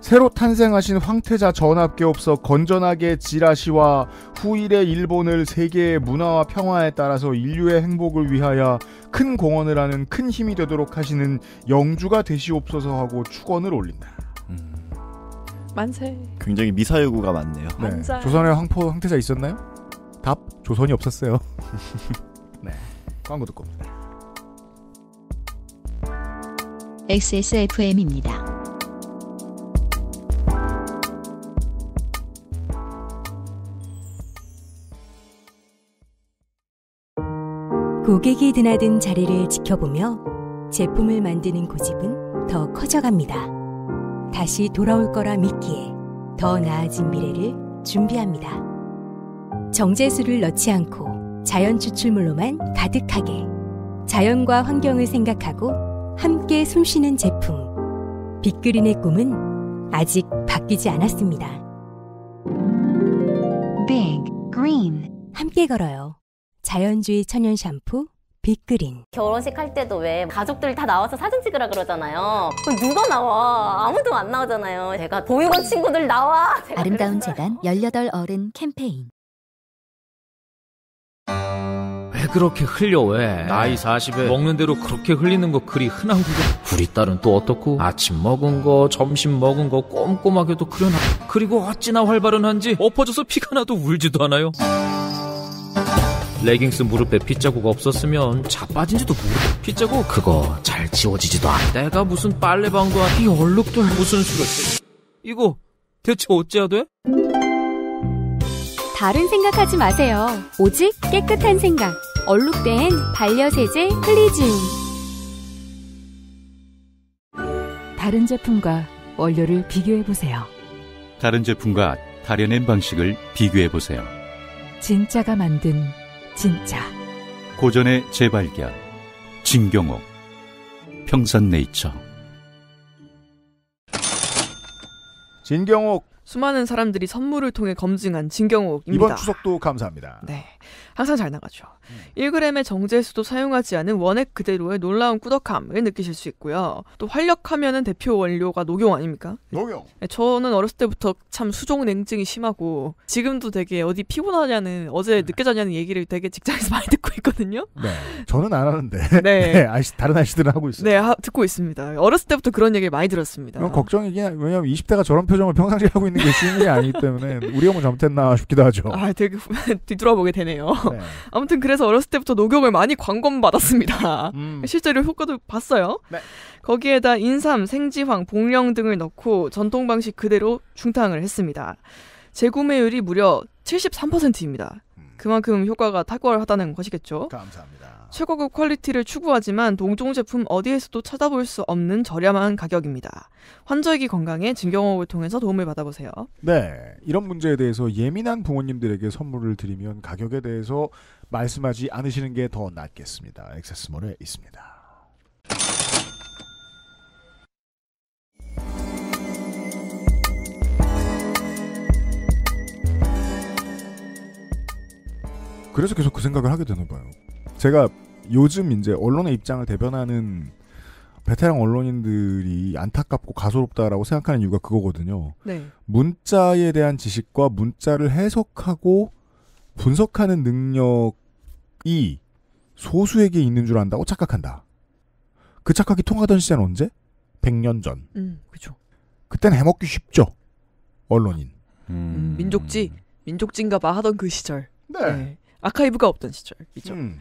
새로 탄생하신 황태자 전합계 없어 건전하게 지라시와 후일의 일본을 세계의 문화와 평화에 따라서 인류의 행복을 위하여 큰 공헌을 하는 큰 힘이 되도록 하시는 영주가 되시옵소서 하고 축원을 올린다. 음. 만세. 굉장히 미사여구가 많네요. 네. 조선에 황포 황태자 있었나요? 답 조선이 없었어요. 네. 광고 듣고 옵니다. XSFM입니다. 고객이 드나든 자리를 지켜보며 제품을 만드는 고집은 더 커져갑니다. 다시 돌아올 거라 믿기에 더 나아진 미래를 준비합니다. 정제수를 넣지 않고 자연 추출물로만 가득하게 자연과 환경을 생각하고 함께 숨쉬는 제품 빅그린의 꿈은 아직 바뀌지 않았습니다. Big Green 함께 걸어요. 자연주의 천연 샴푸 빅그린 결혼식 할 때도 왜 가족들 다 나와서 사진 찍으라 그러잖아요 그럼 누가 나와 아무도 안 나오잖아요 제가 보육원 친구들 나와 아름다운 재단 18 어른 캠페인 그렇게 흘려 왜? 나이 40에 먹는 대로 그렇게 흘리는 거 그리 흔한 거고 우리 딸은 또 어떻고 아침 먹은 거 점심 먹은 거 꼼꼼하게도 그려놔 그리고 어찌나 활발은 한지 엎어져서 피가 나도 울지도 않아요 레깅스 무릎에 핏자국 없었으면 자빠진지도 모르 핏자국 그거 잘 지워지지도 않아 내가 무슨 빨래방도 아 얼룩들 무슨 수를 이거 대체 어째야 돼? 다른 생각하지 마세요 오직 깨끗한 생각 얼룩된 반려세제 클리즘. 다른 제품과 원료를 비교해 보세요. 다른 제품과 다려낸 방식을 비교해 보세요. 진짜가 만든 진짜. 고전의 재발견. 진경옥. 평산네이처. 진경옥 수많은 사람들이 선물을 통해 검증한 진경옥입니다. 이번 추석도 감사합니다. 네. 항상 잘 나가죠. 1g의 음. 정제수도 사용하지 않은 원액 그대로의 놀라운 꾸덕함을 느끼실 수 있고요. 또 활력하면은 대표 원료가 녹용 아닙니까? 녹용. 네, 저는 어렸을 때부터 참 수종 냉증이 심하고 지금도 되게 어디 피곤하냐는 어제 네. 늦게 자냐는 얘기를 되게 직장에서 많이 듣고 있거든요. 네. 저는 안 하는데. 네. 네 아시, 다른 아저들은 하고 있어요. 네, 하, 듣고 있습니다. 어렸을 때부터 그런 얘기를 많이 들었습니다. 걱정이긴 왜냐면 20대가 저런 표정을 평상시 하고 있는 게쉬이 아니기 때문에 우리 형은 잘못했나 싶기도 하죠. 아, 되게 뒤돌아보게 되네요. 네. 아무튼 그래서 그래서 어렸을 때부터 녹용을 많이 관건받았습니다. 음. 실제로 효과도 봤어요. 네. 거기에다 인삼, 생지황, 복령 등을 넣고 전통 방식 그대로 중탕을 했습니다. 재구매율이 무려 73%입니다. 음. 그만큼 효과가 탁월하다는 것이겠죠. 감사합니다. 최고급 퀄리티를 추구하지만 동종 제품 어디에서도 찾아볼 수 없는 저렴한 가격입니다. 환절기 건강에 진경옥을 통해서 도움을 받아보세요. 네, 이런 문제에 대해서 예민한 부모님들에게 선물을 드리면 가격에 대해서 말씀하지 않으시는 게 더 낫겠습니다. 액세스몰에 있습니다. 그래서 계속 그 생각을 하게 되나 봐요. 제가 요즘 이제 언론의 입장을 대변하는 베테랑 언론인들이 안타깝고 가소롭다라고 생각하는 이유가 그거거든요. 네. 문자에 대한 지식과 문자를 해석하고 분석하는 능력 이 소수에게 있는 줄 안다고 착각한다. 그 착각이 통하던 시절는 언제? 100년 전. 음, 그죠. 그땐 해먹기 쉽죠. 언론인. 음. 음. 민족지, 민족지인가 봐 하던 그 시절. 네. 네. 아카이브가 없던 시절이죠. 음.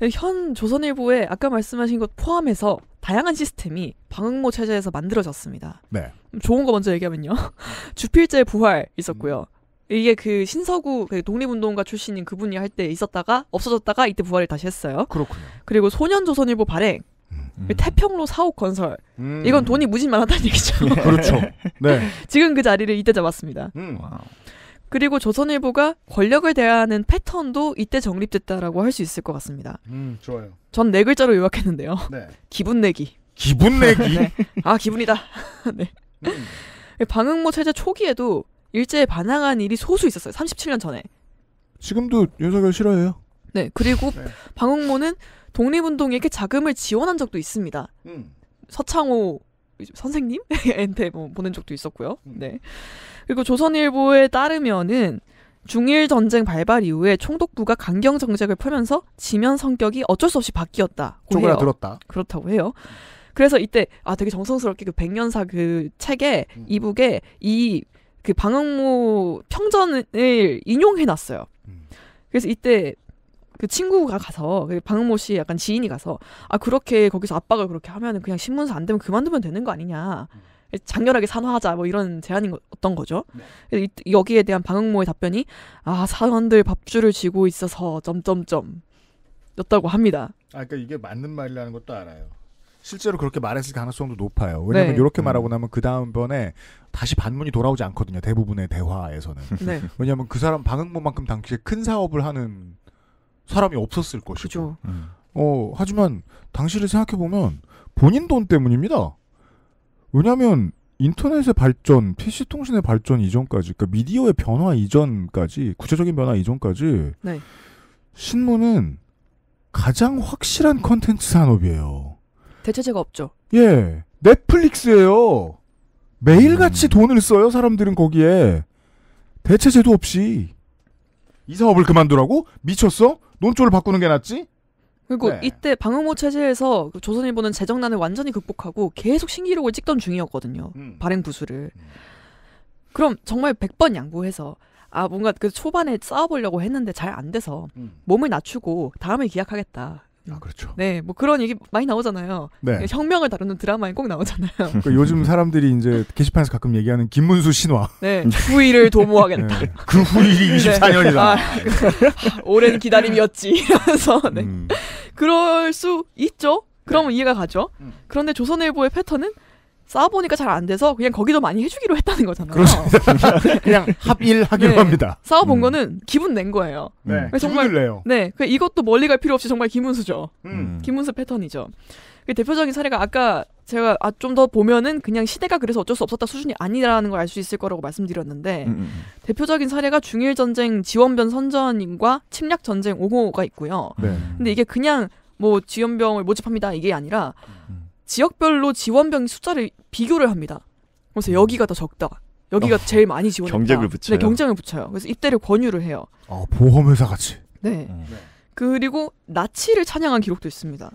네, 현 조선일보에 아까 말씀하신 것 포함해서 다양한 시스템이 방응모 체제에서 만들어졌습니다. 네. 음, 좋은 거 먼저 얘기하면요. 주필제 부활 있었고요. 이게 그 신서구 그 독립운동가 출신인 그분이 할 때 있었다가 없어졌다가 이때 부활을 다시 했어요. 그렇군요. 그리고 소년조선일보 발행. 음. 그 태평로 사옥 건설. 음. 이건 돈이 무진 많았다는 얘기죠. 음. 그렇죠. 네. 지금 그 자리를 이때 잡았습니다. 음. 그리고 조선일보가 권력을 대하는 패턴도 이때 정립됐다라고 할 수 있을 것 같습니다. 음, 좋아요. 전 네 글자로 요약했는데요. 네. 기분 내기. 기분 내기? 네. 아, 기분이다. 네. 음. 방응모 체제 초기에도 일제에 반항한 일이 소수 있었어요. 37년 전에. 지금도 윤석열 싫어해요. 네. 그리고 네. 방흥모는 독립운동에게 자금을 지원한 적도 있습니다. 음. 서창호 선생님한테 뭐 보낸 적도 있었고요. 음. 네. 그리고 조선일보에 따르면은 중일 전쟁 발발 이후에 총독부가 강경 정책을 펴면서 지면 성격이 어쩔 수 없이 바뀌었다 쪼그라들었다. 해요. 그렇다고 해요. 그래서 이때 아 되게 정성스럽게 그 백년사 그 책에 음. 이북에 이그 방학모 평전을 인용해 놨어요. 음. 그래서 이때 그 친구가 가서 그 방은모 씨 약간 지인이 가서 아 그렇게 거기서 압박을 그렇게 하면은 그냥 신문사 안 되면 그만두면 되는 거 아니냐 음. 장렬하게 산화하자 뭐 이런 제안인 거, 어떤 거죠 네. 그래서 이, 여기에 대한 방은모의 답변이 아 사원들 밥줄을 쥐고 있어서 점점점 였다고 합니다 아 그러니까 이게 맞는 말이라는 것도 알아요 실제로 그렇게 말했을 가능성도 높아요. 왜냐하면 네. 이렇게 음. 말하고 나면 그 다음번에 다시 반문이 돌아오지 않거든요. 대부분의 대화에서는. 네. 왜냐하면 그 사람 방응모만큼 당시에 큰 사업을 하는 사람이 없었을 것이고. 음. 어, 하지만 당시를 생각해 보면 본인 돈 때문입니다. 왜냐하면 인터넷의 발전, PC 통신의 발전 이전까지, 그러니까 미디어의 변화 이전까지, 구체적인 변화 이전까지 네. 신문은 가장 확실한 컨텐츠 산업이에요. 대체제가 없죠. 예. 넷플릭스예요. 매일같이 음. 돈을 써요. 사람들은 거기에. 대체제도 없이. 이 사업을 그만두라고? 미쳤어? 논조를 바꾸는 게 낫지? 그리고 네. 이때 방응호 체제에서 그 조선일보는 재정난을 완전히 극복하고 계속 신기록을 찍던 중이었거든요. 음. 발행 부수를. 음. 그럼 정말 100번 양보해서 아 뭔가 그 초반에 싸워보려고 했는데 잘 안 돼서 음. 몸을 낮추고 다음에 기약하겠다. 아 그렇죠. 네, 뭐 그런 얘기 많이 나오잖아요. 네. 그 혁명을 다루는 드라마에 꼭 나오잖아요. 그러니까 요즘 사람들이 이제 게시판에서 가끔 얘기하는 김문수 신화. 네, 후위를 도모하겠다. 네. 그 후위 24년이다. 네. 아, 그 오랜 기다림이었지. 이러면서 음. 네. 음. 그럴 수 있죠. 그러면 네. 이해가 가죠. 음. 그런데 조선일보의 패턴은 싸워보니까 잘 안 돼서 그냥 거기서 많이 해주기로 했다는 거잖아요. 그렇습니다. 그냥 합일하기로 네, 합니다. 싸워본 음. 거는 기분 낸 거예요. 네, 네. 정말 내요. 네, 이것도 멀리 갈 필요 없이 정말 김문수죠. 음. 김문수 음. 패턴이죠. 그 대표적인 사례가 아까 제가 아, 좀 더 보면은 그냥 시대가 그래서 어쩔 수 없었다 수준이 아니라는 걸 알 수 있을 거라고 말씀드렸는데 음, 음, 음. 대표적인 사례가 중일 전쟁 지원변 선전인과 침략 전쟁 5호가 있고요. 네. 근데 이게 그냥 뭐 지원병을 모집합니다 이게 아니라 음. 지역별로 지원병 숫자를 비교를 합니다. 그래서 음. 여기가 더 적다. 여기가 어, 제일 많이 지원했다. 경쟁을 네, 붙여요. 네, 경쟁을 붙여요. 그래서 입대를 권유를 해요. 아, 보험회사 같이. 네. 음. 네. 그리고 나치를 찬양한 기록도 있습니다.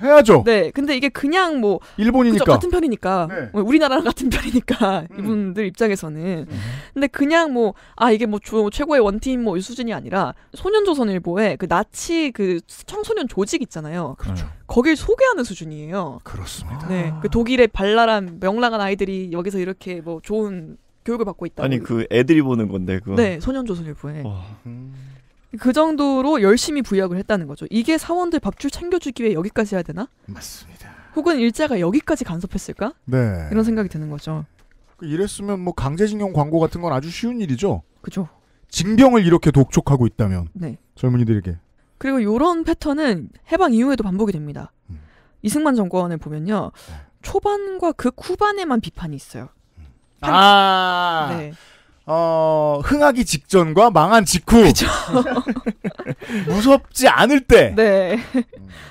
해야죠. 네. 근데 이게 그냥 뭐 일본이니까 그쵸, 같은 편이니까 네. 뭐 우리나라랑 같은 편이니까 음. 이분들 입장에서는 음. 근데 그냥 뭐 아 이게 뭐 최고의 원팀 뭐이 수준이 아니라 소년조선일보에 그 나치 그 청소년 조직 있잖아요. 그렇죠. 네. 거길 소개하는 수준이에요. 그렇습니다. 네. 그 독일의 발랄한 명랑한 아이들이 여기서 이렇게 뭐 좋은 교육을 받고 있다. 아니 그 애들이 보는 건데 그. 네, 소년조선일보에. 음. 그 정도로 열심히 부역을 했다는 거죠. 이게 사원들 밥줄 챙겨주기 위해 여기까지 해야 되나? 맞습니다. 혹은 일자가 여기까지 간섭했을까? 네. 이런 생각이 드는 거죠. 그 이랬으면 뭐 강제징용 광고 같은 건 아주 쉬운 일이죠. 그죠. 징병을 이렇게 독촉하고 있다면 네. 젊은이들에게. 그리고 이런 패턴은 해방 이후에도 반복이 됩니다. 음. 이승만 정권을 보면요. 네. 초반과 극 후반에만 비판이 있어요. 한... 아, 네. 어, 흥하기 직전과 망한 직후. 무섭지 않을 때. 네. 음.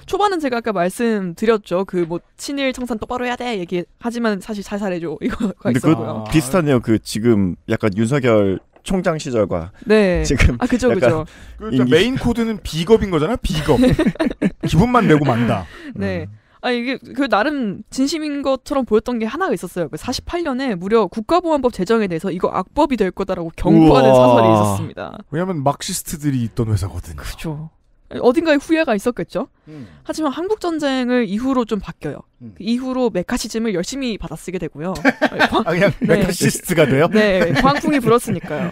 초반은 제가 아까 말씀드렸죠. 그 뭐 친일 청산 똑바로 해야 돼 얘기 하지만 사실 자살해줘 이거가 있그 아, 비슷하네요. 그 지금 약간 윤석열 총장 시절과 네. 지금 아 그죠 그죠. 그 메인 코드는 비겁인 거잖아요. 비겁. 기분만 내고 만다. 네. 음. 아 이게 그 나름 진심인 것처럼 보였던 게 하나가 있었어요. 그 48년에 무려 국가보안법 제정에 대해서 이거 악법이 될 거다라고 경고하는 우와. 사설이 있었습니다. 왜냐하면 막시스트들이 있던 회사거든요. 그죠 어딘가에 후회가 있었겠죠. 음. 하지만 한국 전쟁을 이후로 좀 바뀌어요. 음. 그 이후로 메카시즘을 열심히 받아쓰게 되고요. 아, 그냥 네. 메카시스트가 돼요? 네, 네. 광풍이 불었으니까요.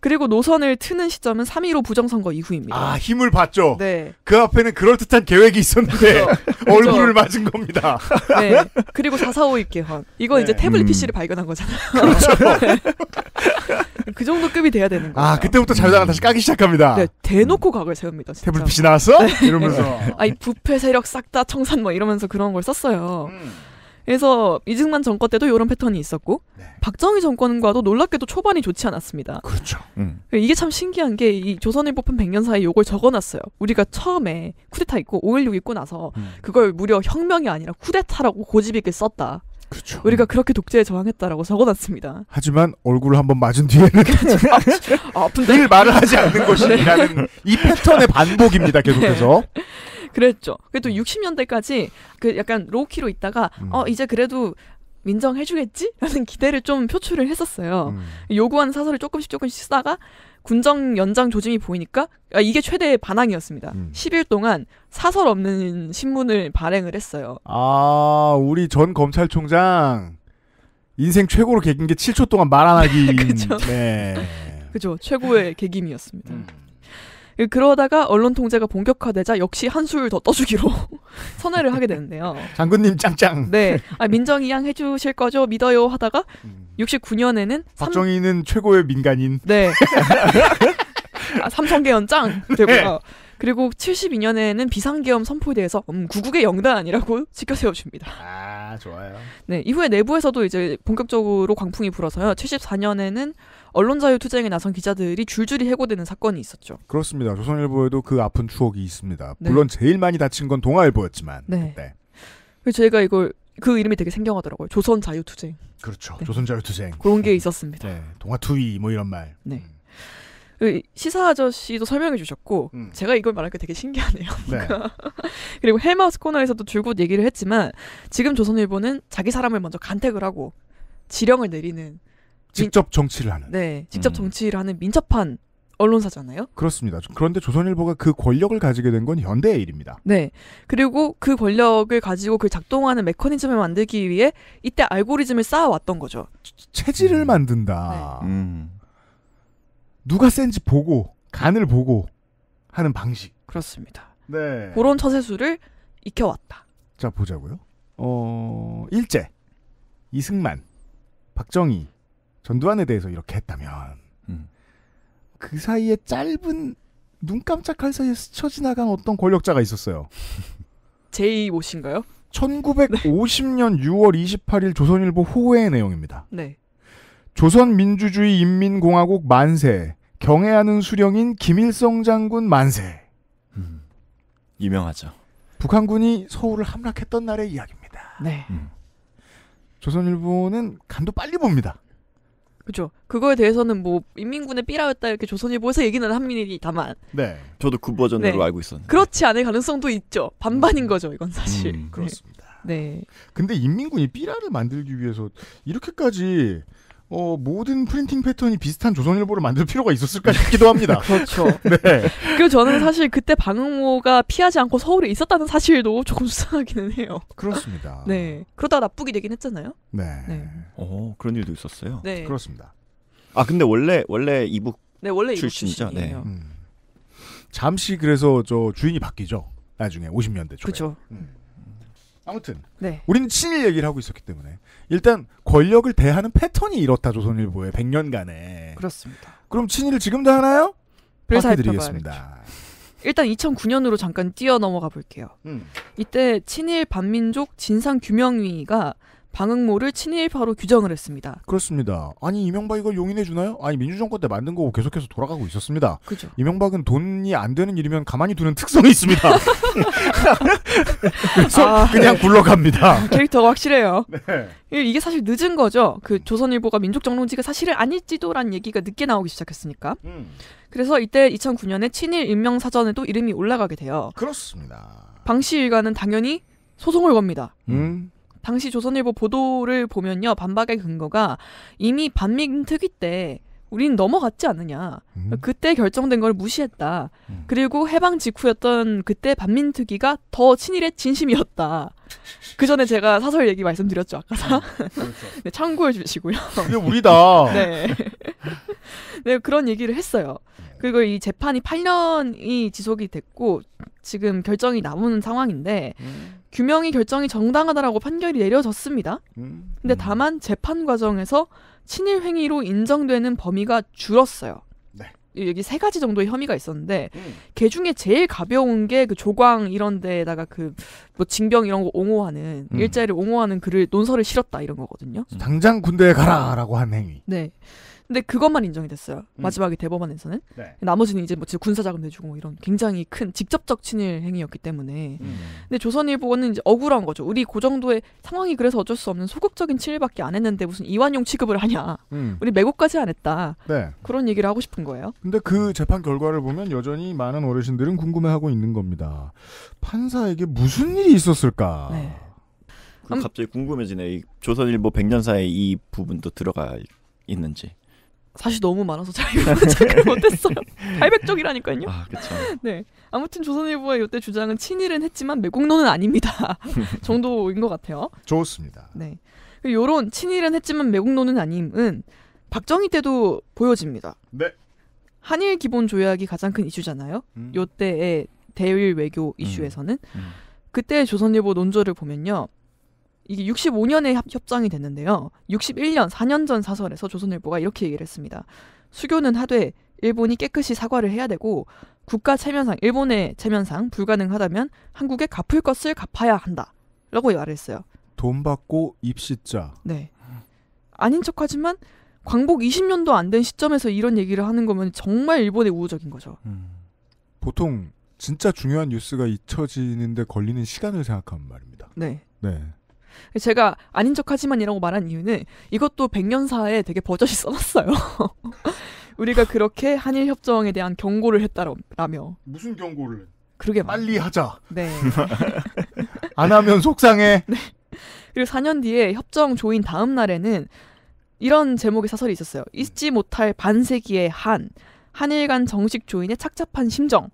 그리고 노선을 트는 시점은 3.15 부정선거 이후입니다. 아, 힘을 봤죠? 네. 그 앞에는 그럴듯한 계획이 있었는데, 그렇죠. 얼굴을 맞은 겁니다. 네. 그리고 4.4.5입 개헌. 이건 네. 이제 태블릿 PC를 음. 발견한 거잖아요. 그렇죠. 네. 그 정도 급이 돼야 되는 거예요. 아, 그때부터 자유당 다시 까기 시작합니다. 네, 대놓고 각을 세웁니다. 진짜. 태블릿 PC 나왔어? 네. 이러면서. 아니, 부패 세력 싹 다 청산 뭐 이러면서 그런 걸 썼어요. 음. 그래서 이승만 정권 때도 이런 패턴이 있었고 네. 박정희 정권과도 놀랍게도 초반이 좋지 않았습니다. 그렇죠. 음. 그 이게 참 신기한 게이 조선일보 편 100년 사이 요걸 적어놨어요. 우리가 처음에 쿠데타 있고 5.16 있고 나서 음. 그걸 무려 혁명이 아니라 쿠데타라고 고집 있게 썼다. 그렇죠. 우리가 음. 그렇게 독재에 저항했다라고 적어놨습니다. 하지만 얼굴을 한 번 맞은 뒤에는 그렇죠. 아, 픈데늘 말을 하지 않는 네. 것이라는 네. 이 패턴의 반복입니다. 계속해서. 네. 그랬죠. 그래도 60년대까지 음. 그 약간 로우키로 있다가 음. 어 이제 그래도 민정해주겠지라는 기대를 좀 표출을 했었어요. 음. 요구하는 사설을 조금씩 조금씩 쓰다가 군정 연장 조짐이 보이니까 아, 이게 최대의 반항이었습니다. 음. 10일 동안 사설 없는 신문을 발행을 했어요. 아 우리 전 검찰총장 인생 최고로 개긴 게 7초 동안 말 안 하기. 그죠. 네. 그죠. 최고의 개김이었습니다. 음. 그러다가 언론 통제가 본격화되자 역시 한술 더 떠주기로 선회를 하게 되는데요. 장군님 짱짱. 네. 아, 민정이 양 해주실 거죠? 믿어요 하다가 69년에는 음. 박정희는 3... 최고의 민간인. 네. 아, 삼성계 연장 되고요. 네. 그리고 72년에는 비상계엄 선포 대해서 음, 구국의 영단이라고 지켜세워 줍니다. 아 좋아요. 네 이후에 내부에서도 이제 본격적으로 광풍이 불어서요. 74년에는 언론 자유 투쟁에 나선 기자들이 줄줄이 해고되는 사건이 있었죠. 그렇습니다. 조선일보에도 그 아픈 추억이 있습니다. 네. 물론 제일 많이 다친 건 동아일보였지만. 네. 그래서 제가 이걸 그 이름이 되게 생경하더라고요. 조선 자유 투쟁. 그렇죠. 네. 조선 자유 투쟁. 그런 게 있었습니다. 네. 동아투이 뭐 이런 말. 네. 음. 그 시사 아저씨도 설명해 주셨고 음. 제가 이걸 말할 게 되게 신기하네요. 네. 그리고 헬마우스 코너에서도 줄곧 얘기를 했지만 지금 조선일보는 자기 사람을 먼저 간택을 하고 지령을 내리는 직접 정치를 하는. 네, 직접 음. 정치를 하는 민첩한 언론사잖아요. 그렇습니다. 그런데 조선일보가 그 권력을 가지게 된 건 현대의 일입니다. 네. 그리고 그 권력을 가지고 그 작동하는 메커니즘을 만들기 위해 이때 알고리즘을 쌓아왔던 거죠. 체질을 음. 만든다. 네. 음. 누가 센지 보고 간을 보고 하는 방식. 그렇습니다. 네. 그런 처세술을 익혀왔다. 자 보자고요. 어 일제 이승만 박정희 전두환에 대해서 이렇게 했다면 음. 그 사이에 짧은 눈 깜짝할 사이에 스쳐 지나간 어떤 권력자가 있었어요. 제이 모신가요? 1950년 네. 6월 28일 조선일보 후회의 내용입니다. 네. 조선민주주의 인민공화국 만세 경애하는 수령인 김일성 장군 만세 음. 유명하죠. 북한군이 서울을 함락했던 날의 이야기입니다. 네. 음. 조선일보는 간도 빨리 봅니다. 그죠. 그거에 대해서는 뭐 인민군의 삐라였다 이렇게 조선일보에서 얘기는 한민이다만. 네. 저도 그 버전으로 네. 알고 있었는데. 그렇지 않을 가능성도 있죠. 반반인 음. 거죠, 이건 사실. 음, 네. 그렇습니다. 네. 근데 인민군이 삐라를 만들기 위해서 이렇게까지 어, 모든 프린팅 패턴이 비슷한 조선일보를 만들 필요가 있었을까 싶기도 합니다. 그렇죠. 네. 그 저는 사실 그때 방응호가 피하지 않고 서울에 있었다는 사실도 조금 수상하기는 해요. 그렇습니다. 네. 그러다 납북이 되긴 했잖아요. 네. 네. 어, 그런 일도 있었어요. 네. 그렇습니다. 아, 근데 원래 원래 이북 네, 원래 출신이죠. 네. 음. 잠시 그래서 저 주인이 바뀌죠. 나중에 50년대 초에. 그렇죠. 음. 아무튼 네. 우리는 친일 얘기를 하고 있었기 때문에 일단 권력을 대하는 패턴이 이렇다 조선일보의 100년간에 그렇습니다. 그럼 친일을 지금도 하나요? 밝드리겠습니다 일단 2009년으로 잠깐 뛰어넘어가 볼게요. 음. 이때 친일 반민족 진상규명위가 방응모를 친일파로 규정을 했습니다. 그렇습니다. 아니 이명박 이걸 용인해 주나요? 아니 민주정권 때 만든 거고 계속해서 돌아가고 있었습니다. 그죠. 이명박은 돈이 안 되는 일이면 가만히 두는 특성이 있습니다. 그래서 아, 그냥 네. 굴러갑니다. 캐릭터가 확실해요. 네. 예, 이게 사실 늦은 거죠. 그 조선일보가 민족정론지가 사실은 아닐지도란 얘기가 늦게 나오기 시작했으니까. 음. 그래서 이때 2009년에 친일 인명사전에도 이름이 올라가게 돼요. 그렇습니다. 방시 일가는 당연히 소송을 겁니다. 음. 당시 조선일보 보도를 보면요. 반박의 근거가 이미 반민 특위 때 우린 넘어갔지 않느냐. 음. 그때 결정된 걸 무시했다. 음. 그리고 해방 직후였던 그때 반민특위가 더 친일의 진심이었다. 그 전에 제가 사설 얘기 말씀드렸죠, 아까. 음. 그렇죠. 네, 참고해 주시고요. 그게 우리다. 네. 네, 그런 얘기를 했어요. 네. 그리고 이 재판이 8년이 지속이 됐고 지금 결정이 남은 상황인데 음. 규명이 결정이 정당하다라고 판결이 내려졌습니다. 음. 근데 음. 다만 재판 과정에서 친일 행위로 인정되는 범위가 줄었어요. 네. 여기 세 가지 정도의 혐의가 있었는데 음. 그 중에 제일 가벼운 게 그 조광 이런 데다가 에그뭐 징병 이런 거 옹호하는 음. 일자리를 옹호하는 글을 논설을 실었다 이런 거거든요. 당장 군대에 가라라고 한 행위. 네. 근데 그것만 인정이 됐어요. 음. 마지막에 대법원에서는. 네. 나머지는 이제 뭐 군사 자금 내주고 뭐 이런 굉장히 큰 직접적 친일 행위였기 때문에. 음. 근데 조선일보는 이제 억울한 거죠. 우리 그 정도의 상황이 그래서 어쩔 수 없는 소극적인 친일밖에 안 했는데 무슨 이완용 취급을 하냐. 음. 우리 매국까지 안 했다. 네. 그런 얘기를 하고 싶은 거예요. 근데 그 재판 결과를 보면 여전히 많은 어르신들은 궁금해하고 있는 겁니다. 판사에게 무슨 일이 있었을까? 네. 그 음. 갑자기 궁금해지네. 조선일보 백년사에이 부분도 들어가 있는지. 사실 너무 많아서 잘분석 못했어요. 800쪽이라니까요. 아, 그렇죠. 네. 아무튼 조선일보의 이때 주장은 친일은 했지만 매국노는 아닙니다. 정도인 것 같아요. 좋습니다. 네. 그 요런 친일은 했지만 매국노는 아님은 박정희 때도 보여집니다. 네. 한일 기본 조약이 가장 큰 이슈잖아요. 음. 요때의 대일 외교 음. 이슈에서는 음. 음. 그때 조선일보 논조를 보면요. 이게 65년에 협정이 됐는데요. 61년 4년 전 사설에서 조선일보가 이렇게 얘기를 했습니다. 수교는 하되 일본이 깨끗이 사과를 해야 되고 국가 체면상 일본의 체면상 불가능하다면 한국에 갚을 것을 갚아야 한다라고 말했어요. 돈 받고 입시자. 네. 아닌 척하지만 광복 20년도 안 된 시점에서 이런 얘기를 하는 거면 정말 일본에 우호적인 거죠. 음. 보통 진짜 중요한 뉴스가 잊혀지는데 걸리는 시간을 생각하면 말입니다. 네. 네. 제가 아닌 척하지만이라고 말한 이유는 이것도 백년사에 되게 버젓이 써놨어요. 우리가 그렇게 한일 협정에 대한 경고를 했다라며. 무슨 경고를? 그러게 말. 빨리 하자. 네. 안 하면 속상해. 네. 그리고 4년 뒤에 협정 조인 다음 날에는 이런 제목의 사설이 있었어요. 잊지 못할 반세기의 한 한일 간 정식 조인의 착잡한 심정.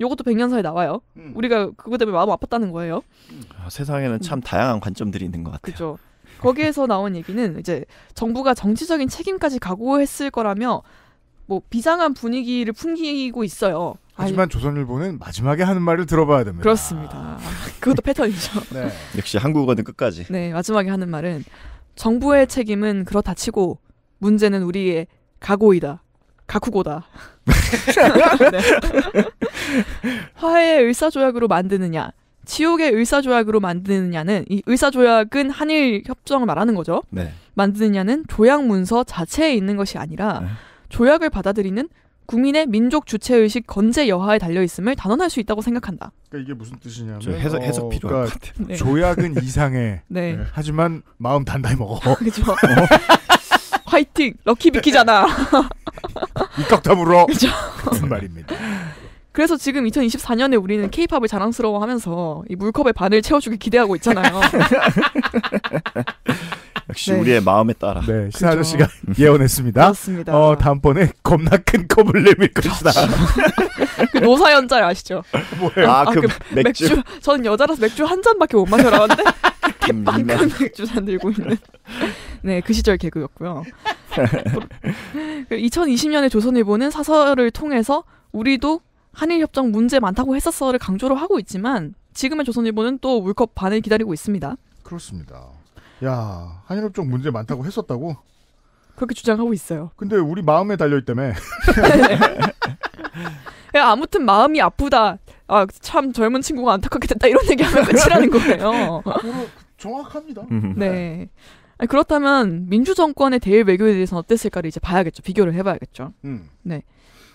요것도 백년사에 나와요. 음. 우리가 그거 때문에 마음 아팠다는 거예요. 음. 아, 세상에는 참 다양한 관점들이 있는 것 같아요. 그죠. 거기에서 나온 얘기는 이제 정부가 정치적인 책임까지 각오했을 거라며 뭐 비상한 분위기를 풍기고 있어요. 하지만 아니, 조선일보는 마지막에 하는 말을 들어봐야 됩니다. 그렇습니다. 그것도 패턴이죠. 네. 역시 한국어는 끝까지. 네, 마지막에 하는 말은 정부의 책임은 그렇다 치고 문제는 우리의 각오이다. 가쿠고다. 네. 화해의 을사조약으로 만드느냐, 지옥의 을사조약으로 만드느냐는 이 을사조약은 한일 협정을 말하는 거죠. 네. 만드느냐는 조약 문서 자체에 있는 것이 아니라 네. 조약을 받아들이는 국민의 민족 주체 의식 건재 여하에 달려 있음을 단언할 수 있다고 생각한다. 그러니까 이게 무슨 뜻이냐면 해석 해석 어, 필요할 어, 그러니까 네. 조약은 이상해. 네. 하지만 마음 단단히 먹어. 그렇죠. 화이팅 럭키 비키잖아. 입각 다물어. 무슨 말입니다. 그래서 지금 2024년에 우리는 케이팝을 자랑스러워하면서 이 물컵의 반을 채워주길 기대하고 있잖아요. 역시 네. 우리의 마음에 따라. 네, 신 아저씨가 예언했습니다. 그렇습니다. 어, 다음번에 겁나 큰 컵을 내밀 것이다. 그 노사연 짤 아시죠? 뭐예요? 아, 아 그, 그, 맥주. 맥주. 저는 여자라서 맥주 한 잔밖에 못 마셔라는데. 만큼 그 맥주 잔 들고 있는. 네, 그 시절 개그였고요. 2020년에 그 조선일보는 사설을 통해서 우리도 한일협정 문제 많다고 했었어를 강조를 하고 있지만 지금의 조선일보는 또 울컥 반을 기다리고 있습니다. 그렇습니다. 야, 한일협정 문제 많다고 했었다고? 그렇게 주장하고 있어요. 근데 우리 마음에 달려있다며. 아무튼 마음이 아프다. 아, 참 젊은 친구가 안타깝게 됐다. 이런 얘기하면 끝이라는 거예요. 정확합니다. 네. 그렇다면 민주 정권의 대일 외교에 대해서는 어땠을까를 이제 봐야겠죠. 비교를 해봐야겠죠. 음. 네.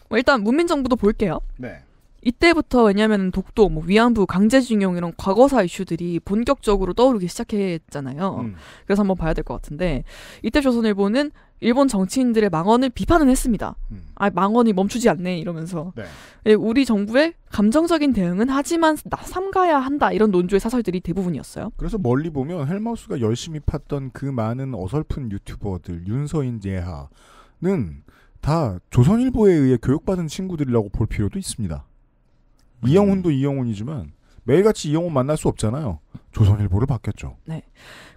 뭐 일단 문민 정부도 볼게요. 네. 이때부터 왜냐하면 독도, 뭐 위안부, 강제징용 이런 과거사 이슈들이 본격적으로 떠오르기 시작했잖아요. 음. 그래서 한번 봐야 될 것 같은데 이때 조선일보는 일본 정치인들의 망언을 비판은 했습니다. 음. 아 망언이 멈추지 않네 이러면서 네. 예, 우리 정부의 감정적인 대응은 하지만 나 삼가야 한다 이런 논조의 사설들이 대부분이었어요. 그래서 멀리 보면 헬마우스가 열심히 팠던 그 많은 어설픈 유튜버들 윤서인 예하는 다 조선일보에 의해 교육받은 친구들이라고 볼 필요도 있습니다. 이영훈도 이영훈이지만 매일같이 이영훈 만날 수 없잖아요. 조선일보를 봤겠죠. 네.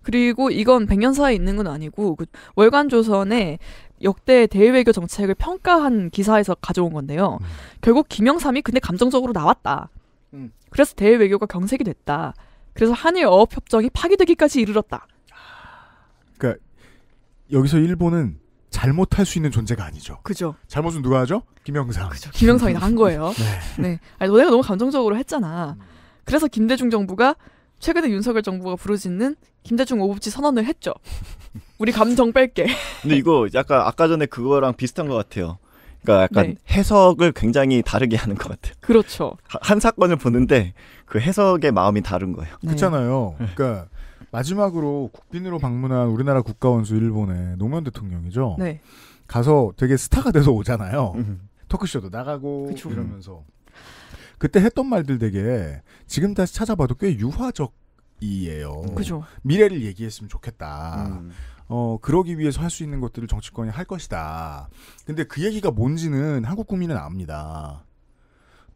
그리고 이건 백년사에 있는 건 아니고 그 월간 조선의 역대 대외외교 정책을 평가한 기사에서 가져온 건데요. 음. 결국 김영삼이 근데 감정적으로 나왔다. 음. 그래서 대외외교가 경색이 됐다. 그래서 한일 어업 협정이 파기되기까지 이르렀다. 그러니까 여기서 일본은 잘못할 수 있는 존재가 아니죠. 그죠. 잘못은 누가 하죠? 김영삼. 그죠. 김영삼이 한 거예요. 네. 네. 아니, 너네가 너무 감정적으로 했잖아. 그래서 김대중 정부가 최근에 윤석열 정부가 부르짖는 김대중 오복지 선언을 했죠. 우리 감정 뺄게. 근데 이거 약간 아까 전에 그거랑 비슷한 것 같아요. 그러니까 약간 네. 해석을 굉장히 다르게 하는 것 같아요. 그렇죠. 한 사건을 보는데 그 해석의 마음이 다른 거예요. 네. 그렇잖아요. 그러니까 마지막으로 국빈으로 방문한 우리나라 국가원수 일본의 노무현 대통령이죠. 네. 가서 되게 스타가 돼서 오잖아요. 음. 토크쇼도 나가고 그쵸. 이러면서 그때 했던 말들 되게 지금 다시 찾아봐도 꽤 유화적이에요. 그죠. 미래를 얘기했으면 좋겠다. 음. 어 그러기 위해서 할 수 있는 것들을 정치권이 할 것이다. 근데 그 얘기가 뭔지는 한국 국민은 압니다.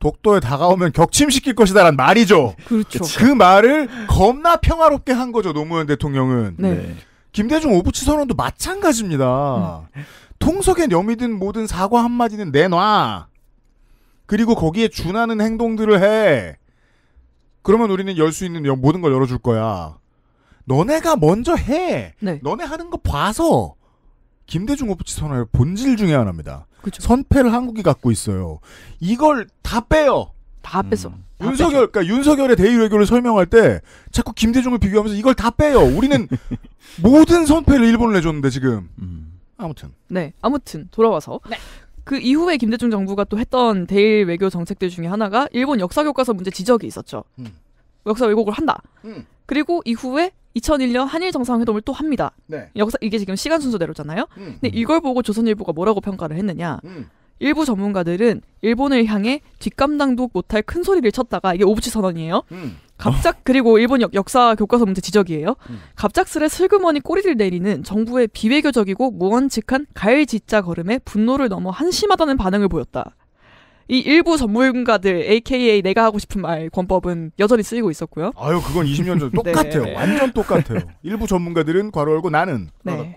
독도에 다가오면 격침시킬 것이다 라는 말이죠. 그렇죠. 그 말을 겁나 평화롭게 한 거죠 노무현 대통령은. 네. 김대중 오부치 선언도 마찬가지입니다. 음. 통속에염이든 뭐든 사과 한마디는 내놔. 그리고 거기에 준하는 행동들을 해. 그러면 우리는 열 수 있는 모든 걸 열어줄 거야. 너네가 먼저 해. 네. 너네 하는 거 봐서 김대중 오부치 선언의 본질 중에 하나입니다. 그쵸. 선패를 한국이 갖고 있어요. 이걸 다 빼요. 다 뺐어. 음. 다 윤석열, 그러니까 윤석열의 대의외교를 설명할 때 자꾸 김대중을 비교하면서 이걸 다 빼요. 우리는 모든 선패를 일본을 내줬는데 지금. 음. 아무튼. 네, 아무튼 돌아와서 네. 그 이후에 김대중 정부가 또 했던 대일 외교 정책들 중에 하나가 일본 역사 교과서 문제 지적이 있었죠. 음. 역사 왜곡을 한다. 음. 그리고 이후에 2001년 한일 정상회담을 또 합니다. 네. 여기서 이게 지금 시간 순서대로잖아요. 음. 근데 이걸 보고 조선일보가 뭐라고 평가를 했느냐? 음. 일부 전문가들은 일본을 향해 뒷감당도 못할 큰 소리를 쳤다가 이게 오부치 선언이에요. 음. 갑작 어. 그리고 일본 역, 역사 교과서 문제 지적이에요. 음. 갑작스레 슬그머니 꼬리를 내리는 정부의 비외교적이고 무원칙한 가일짓자 걸음에 분노를 넘어 한심하다는 반응을 보였다. 이 일부 전문가들 AKA 내가 하고 싶은 말 권법은 여전히 쓰이고 있었고요. 아유 그건 20년 전 똑같아요. 네. 완전 똑같아요. 일부 전문가들은 괄호 열고 나는 네.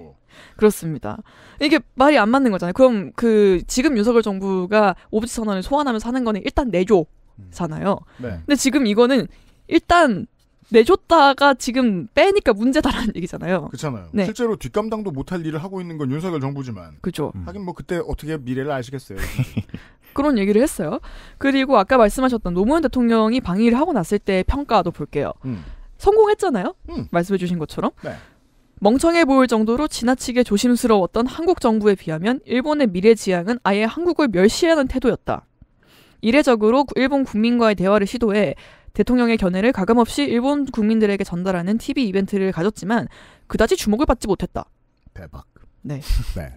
그렇습니다. 이게 말이 안 맞는 거잖아요. 그럼 그 지금 윤석열 정부가 오부지 선언을 소환하면서 하는 거는 일단 내줘잖아요. 음. 네. 근데 지금 이거는 일단 내줬다가 지금 빼니까 문제다라는 얘기잖아요. 그렇잖아요. 네. 실제로 뒷감당도 못할 일을 하고 있는 건 윤석열 정부지만. 그죠. 하긴 뭐 그때 어떻게 미래를 아시겠어요. 그런 얘기를 했어요. 그리고 아까 말씀하셨던 노무현 대통령이 방위를 하고 났을 때 평가도 볼게요. 음. 성공했잖아요. 음. 말씀해주신 것처럼. 네. 멍청해 보일 정도로 지나치게 조심스러웠던 한국 정부에 비하면 일본의 미래 지향은 아예 한국을 멸시하는 태도였다. 이례적으로 일본 국민과의 대화를 시도해 대통령의 견해를 가감없이 일본 국민들에게 전달하는 TV 이벤트를 가졌지만 그다지 주목을 받지 못했다. 대박. 네. 네.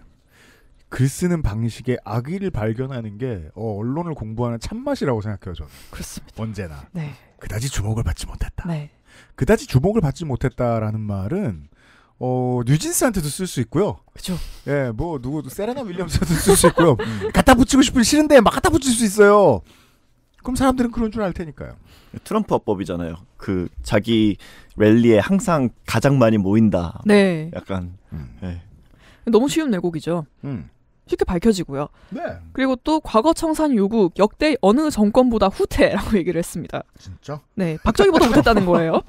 글 쓰는 방식의 악의를 발견하는 게 어, 언론을 공부하는 참맛이라고 생각해요 저는. 그렇습니다. 언제나 네. 그다지 주목을 받지 못했다. 네. 그다지 주목을 받지 못했다라는 말은 어, 뉴진스한테도 쓸 수 있고요. 그렇죠. 예, 뭐 누구 세레나 윌리엄스한테도 쓸 수 있고요. 음. 갖다 붙이고 싶은 싫은데 막 갖다 붙일 수 있어요. 그럼 사람들은 그런 줄 알 테니까요. 트럼프 화법이잖아요. 그 자기 랠리에 항상 가장 많이 모인다. 네. 약간 음. 네. 너무 쉬운 왜곡이죠. 음. 쉽게 밝혀지고요. 네. 그리고 또 과거 청산 요구 역대 어느 정권보다 후퇴라고 얘기를 했습니다. 진짜? 네. 박정희보다 못했다는 거예요.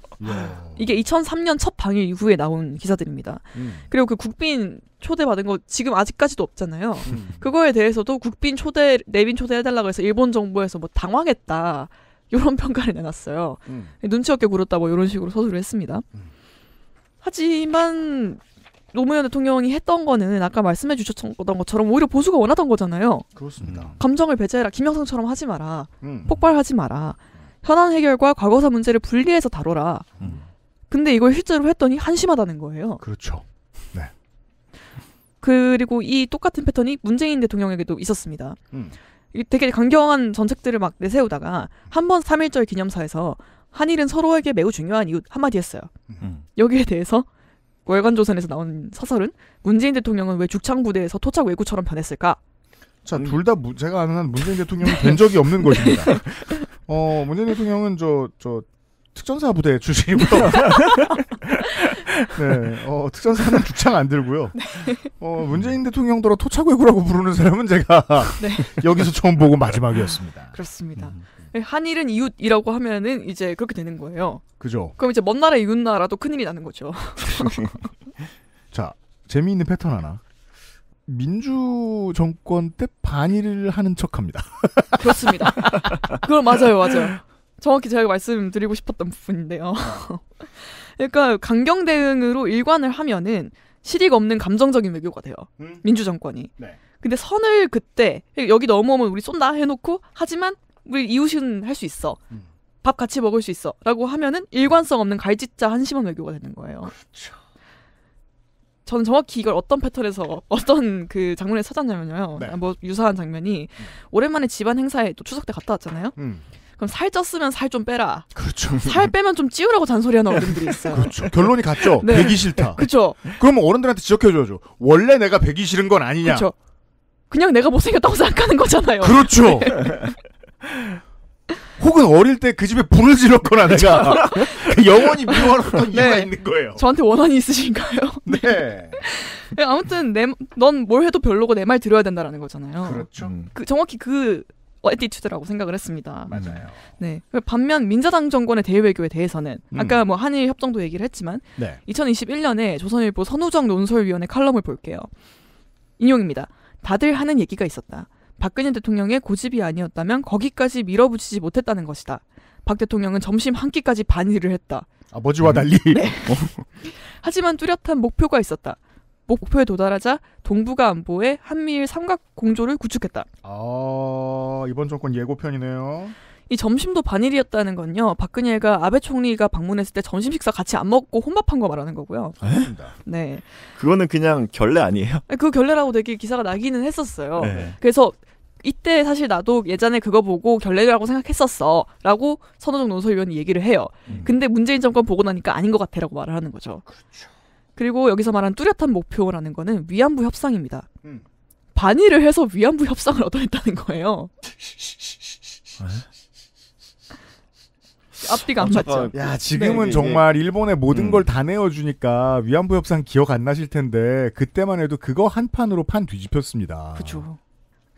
이게 2003년 첫 방일 이후에 나온 기사들입니다. 음. 그리고 그 국빈 초대받은 거 지금 아직까지도 없잖아요. 음. 그거에 대해서도 국빈 초대, 내빈 초대해달라고 해서 일본 정부에서 뭐 당황했다. 이런 평가를 내놨어요. 음. 눈치 없게 굴었다 뭐 이런 식으로 서술을 했습니다. 음. 하지만 노무현 대통령이 했던 거는 아까 말씀해 주셨던 것처럼 오히려 보수가 원하던 거잖아요. 그렇습니다. 음. 감정을 배제해라. 김영삼처럼 하지 마라. 음. 폭발하지 마라. 현안 해결과 과거사 문제를 분리해서 다뤄라. 음. 근데 이걸 실제로 했더니 한심하다는 거예요. 그렇죠. 네. 그리고 이 똑같은 패턴이 문재인 대통령에게도 있었습니다. 음. 되게 강경한 정책들을 막 내세우다가 한 번 3.1절 기념사에서 한일은 서로에게 매우 중요한 이웃 한마디 했어요. 음. 여기에 대해서 월간조선에서 나온 사설은 문재인 대통령은 왜 죽창부대에서 토착 외구처럼 변했을까? 자, 음. 둘다 제가 아는 한 문재인 대통령이 된 적이 없는 것입니다. 어, 문재인 대통령은 저, 저, 특전사 부대 출신이고요. 네, 어, 특전사는 죽창 안 들고요. 네. 어, 문재인 대통령더러 토착외구라고 부르는 사람은 제가 네. 여기서 처음 보고 마지막이었습니다. 그렇습니다. 음. 한일은 이웃이라고 하면은 이제 그렇게 되는 거예요. 그죠. 그럼 이제 먼 나라 이웃 나라도 큰일이 나는 거죠. 자, 재미있는 패턴 하나. 민주 정권 때 반일을 하는 척합니다. 그렇습니다. 그럼 맞아요, 맞아요. 정확히 제가 말씀드리고 싶었던 부분인데요. 그러니까 강경 대응으로 일관을 하면은 실익 없는 감정적인 외교가 돼요. 음? 민주 정권이. 네. 근데 선을 그때 여기 넘어오면 우리 쏜다 해놓고 하지만 우리 이웃은 할 수 있어. 음. 밥 같이 먹을 수 있어. 라고 하면은 일관성 없는 갈짓자 한심한 외교가 되는 거예요. 그렇죠. 저는 정확히 이걸 어떤 패턴에서 어떤 그 장면에 찾았냐면요. 네. 뭐 유사한 장면이 음. 오랜만에 집안 행사에 또 추석 때 갔다 왔잖아요. 음. 그럼 살쪘으면 살 좀 빼라. 그렇죠. 살 빼면 좀 찌우라고 잔소리하는 어른들이 있어요. 그렇죠. 결론이 같죠. 네. 배기 싫다. 그렇죠. 그러면 어른들한테 지적해줘야죠. 원래 내가 배기 싫은 건 아니냐. 그렇죠. 그냥 내가 못생겼다고 생각하는 거잖아요. 그렇죠. 네. 혹은 어릴 때 그 집에 불을 질렀거나 네, 내가 그 영원히 미워하던 네. 이유가 있는 거예요. 저한테 원한이 있으신가요? 네. 네, 네 아무튼 넌 뭘 해도 별로고 내 말 들어야 된다라는 거잖아요. 그렇죠. 음. 그 정확히 그어티튜드라고 생각을 했습니다. 맞아요. 네. 반면 민자당 정권의 대외교에 대해서는 음. 아까 뭐 한일 협정도 얘기를 했지만 네. 2021년에 조선일보 선우정 논설위원회 칼럼을 볼게요. 인용입니다. 다들 하는 얘기가 있었다. 박근혜 대통령의 고집이 아니었다면 거기까지 밀어붙이지 못했다는 것이다. 박 대통령은 점심 한 끼까지 반일을 했다. 아버지와 네. 달리. 네. 하지만 뚜렷한 목표가 있었다. 목표에 도달하자 동북아 안보에 한미일 삼각 공조를 구축했다. 아 이번 정권 예고편이네요. 이 점심도 반일이었다는 건요. 박근혜가 아베 총리가 방문했을 때 점심 식사 같이 안 먹고 혼밥한 거 말하는 거고요. 아, 네? 네. 그거는 그냥 결례 아니에요? 그 결례라고 되게 기사가 나기는 했었어요. 네. 그래서 이때 사실 나도 예전에 그거 보고 결례라고 생각했었어. 라고 선호정 논설위원이 얘기를 해요. 음. 근데 문재인 정권 보고 나니까 아닌 것 같아 라고 말을 하는 거죠. 그렇죠. 그리고 여기서 말한 뚜렷한 목표라는 거는 위안부 협상입니다. 음. 반의를 해서 위안부 협상을 얻어냈다는 거예요. 네? 앞뒤가 안 맞죠. 야 네, 지금은 네, 정말 일본의 모든 음. 걸다 내어주니까 위안부 협상 기억 안 나실 텐데 그때만 해도 그거 한 판으로 판 뒤집혔습니다. 그죠.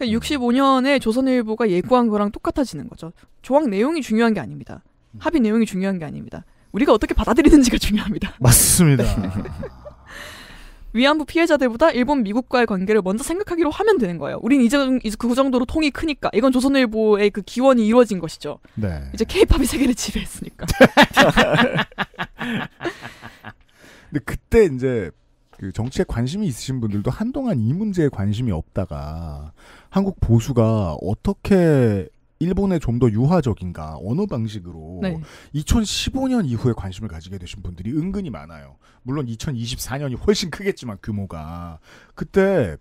65년에 그러니까 조선일보가 예고한 거랑 똑같아지는 거죠. 조항 내용이 중요한 게 아닙니다. 음. 합의 내용이 중요한 게 아닙니다. 우리가 어떻게 받아들이는지가 중요합니다. 맞습니다. 위안부 피해자들보다 일본 미국과의 관계를 먼저 생각하기로 하면 되는 거예요. 우린 이제 그 정도로 통이 크니까 이건 조선일보의 그 기원이 이루어진 것이죠. 네. 이제 케이팝이 세계를 지배했으니까. 근데 그때 이제 그 정치에 관심이 있으신 분들도 한동안 이 문제에 관심이 없다가 한국 보수가 어떻게 일본에 좀 더 유화적인가 어느 방식으로 네. 2015년 이후에 관심을 가지게 되신 분들이 은근히 많아요. 물론 2024년이 훨씬 크겠지만 규모가 그때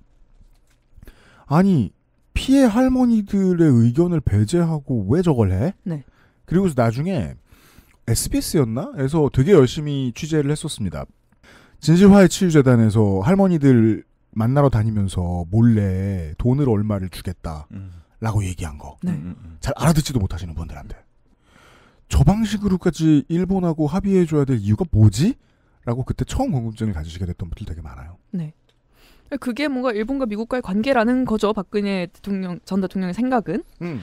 아니 피해 할머니들의 의견을 배제하고 왜 저걸 해? 네. 그리고 나중에 SBS였나? 에서 되게 열심히 취재를 했었습니다. 진실화해 치유재단에서 할머니들 만나러 다니면서 몰래 돈을 얼마를 주겠다. 음. 라고 얘기한 거. 네. 음, 음, 음. 잘 알아듣지도 못하시는 분들한테. 저 방식으로까지 일본하고 합의해줘야 될 이유가 뭐지? 라고 그때 처음 궁금증을 가지시게 됐던 분들 되게 많아요. 네. 그게 뭔가 일본과 미국과의 관계라는 거죠. 박근혜 대통령, 전 대통령의 생각은. 음.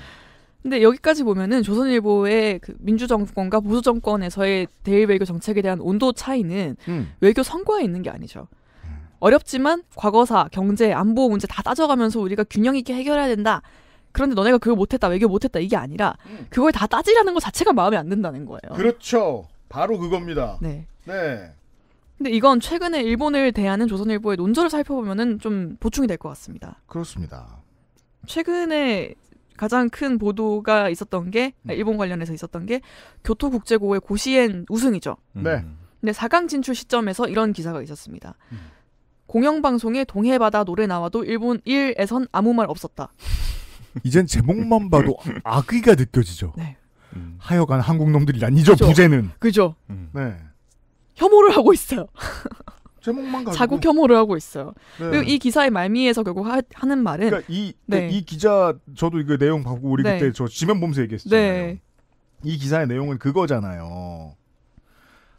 근데 여기까지 보면은 조선일보의 그 민주정권과 보수정권에서의 대일 외교 정책에 대한 온도 차이는 음. 외교 성과에 있는 게 아니죠. 어렵지만 과거사, 경제, 안보 문제 다 따져가면서 우리가 균형 있게 해결해야 된다. 그런데 너네가 그걸 못했다 외교 못했다 이게 아니라 음. 그걸 다 따지라는 것 자체가 마음에 안 든다는 거예요. 그렇죠. 바로 그겁니다. 네. 네. 근데 이건 최근에 일본을 대하는 조선일보의 논조를 살펴보면은 좀 보충이 될 것 같습니다. 그렇습니다. 최근에 가장 큰 보도가 있었던 게 음. 아, 일본 관련해서 있었던 게 교토 국제고의 고시엔 우승이죠. 네. 음. 근데 4강 진출 시점에서 이런 기사가 있었습니다. 음. 공영방송에 동해바다 노래 나와도 일본 1에선 아무 말 없었다. 이젠 제목만 봐도 악의가 느껴지죠. 네. 음. 하여간 한국 놈들이란 이죠 부제는. 그죠. 음. 네. 혐오를 하고 있어요. 제목만 가지고. 자국 혐오를 하고 있어요. 네. 그리고 이 기사의 말미에서 결국 하, 는 말은 그러니까 이, 그 네. 이 기자 저도 이거 내용 보고 우리 네. 그때 저 지면 보면서 얘기했잖아요. 네. 이 기사의 내용은 그거잖아요.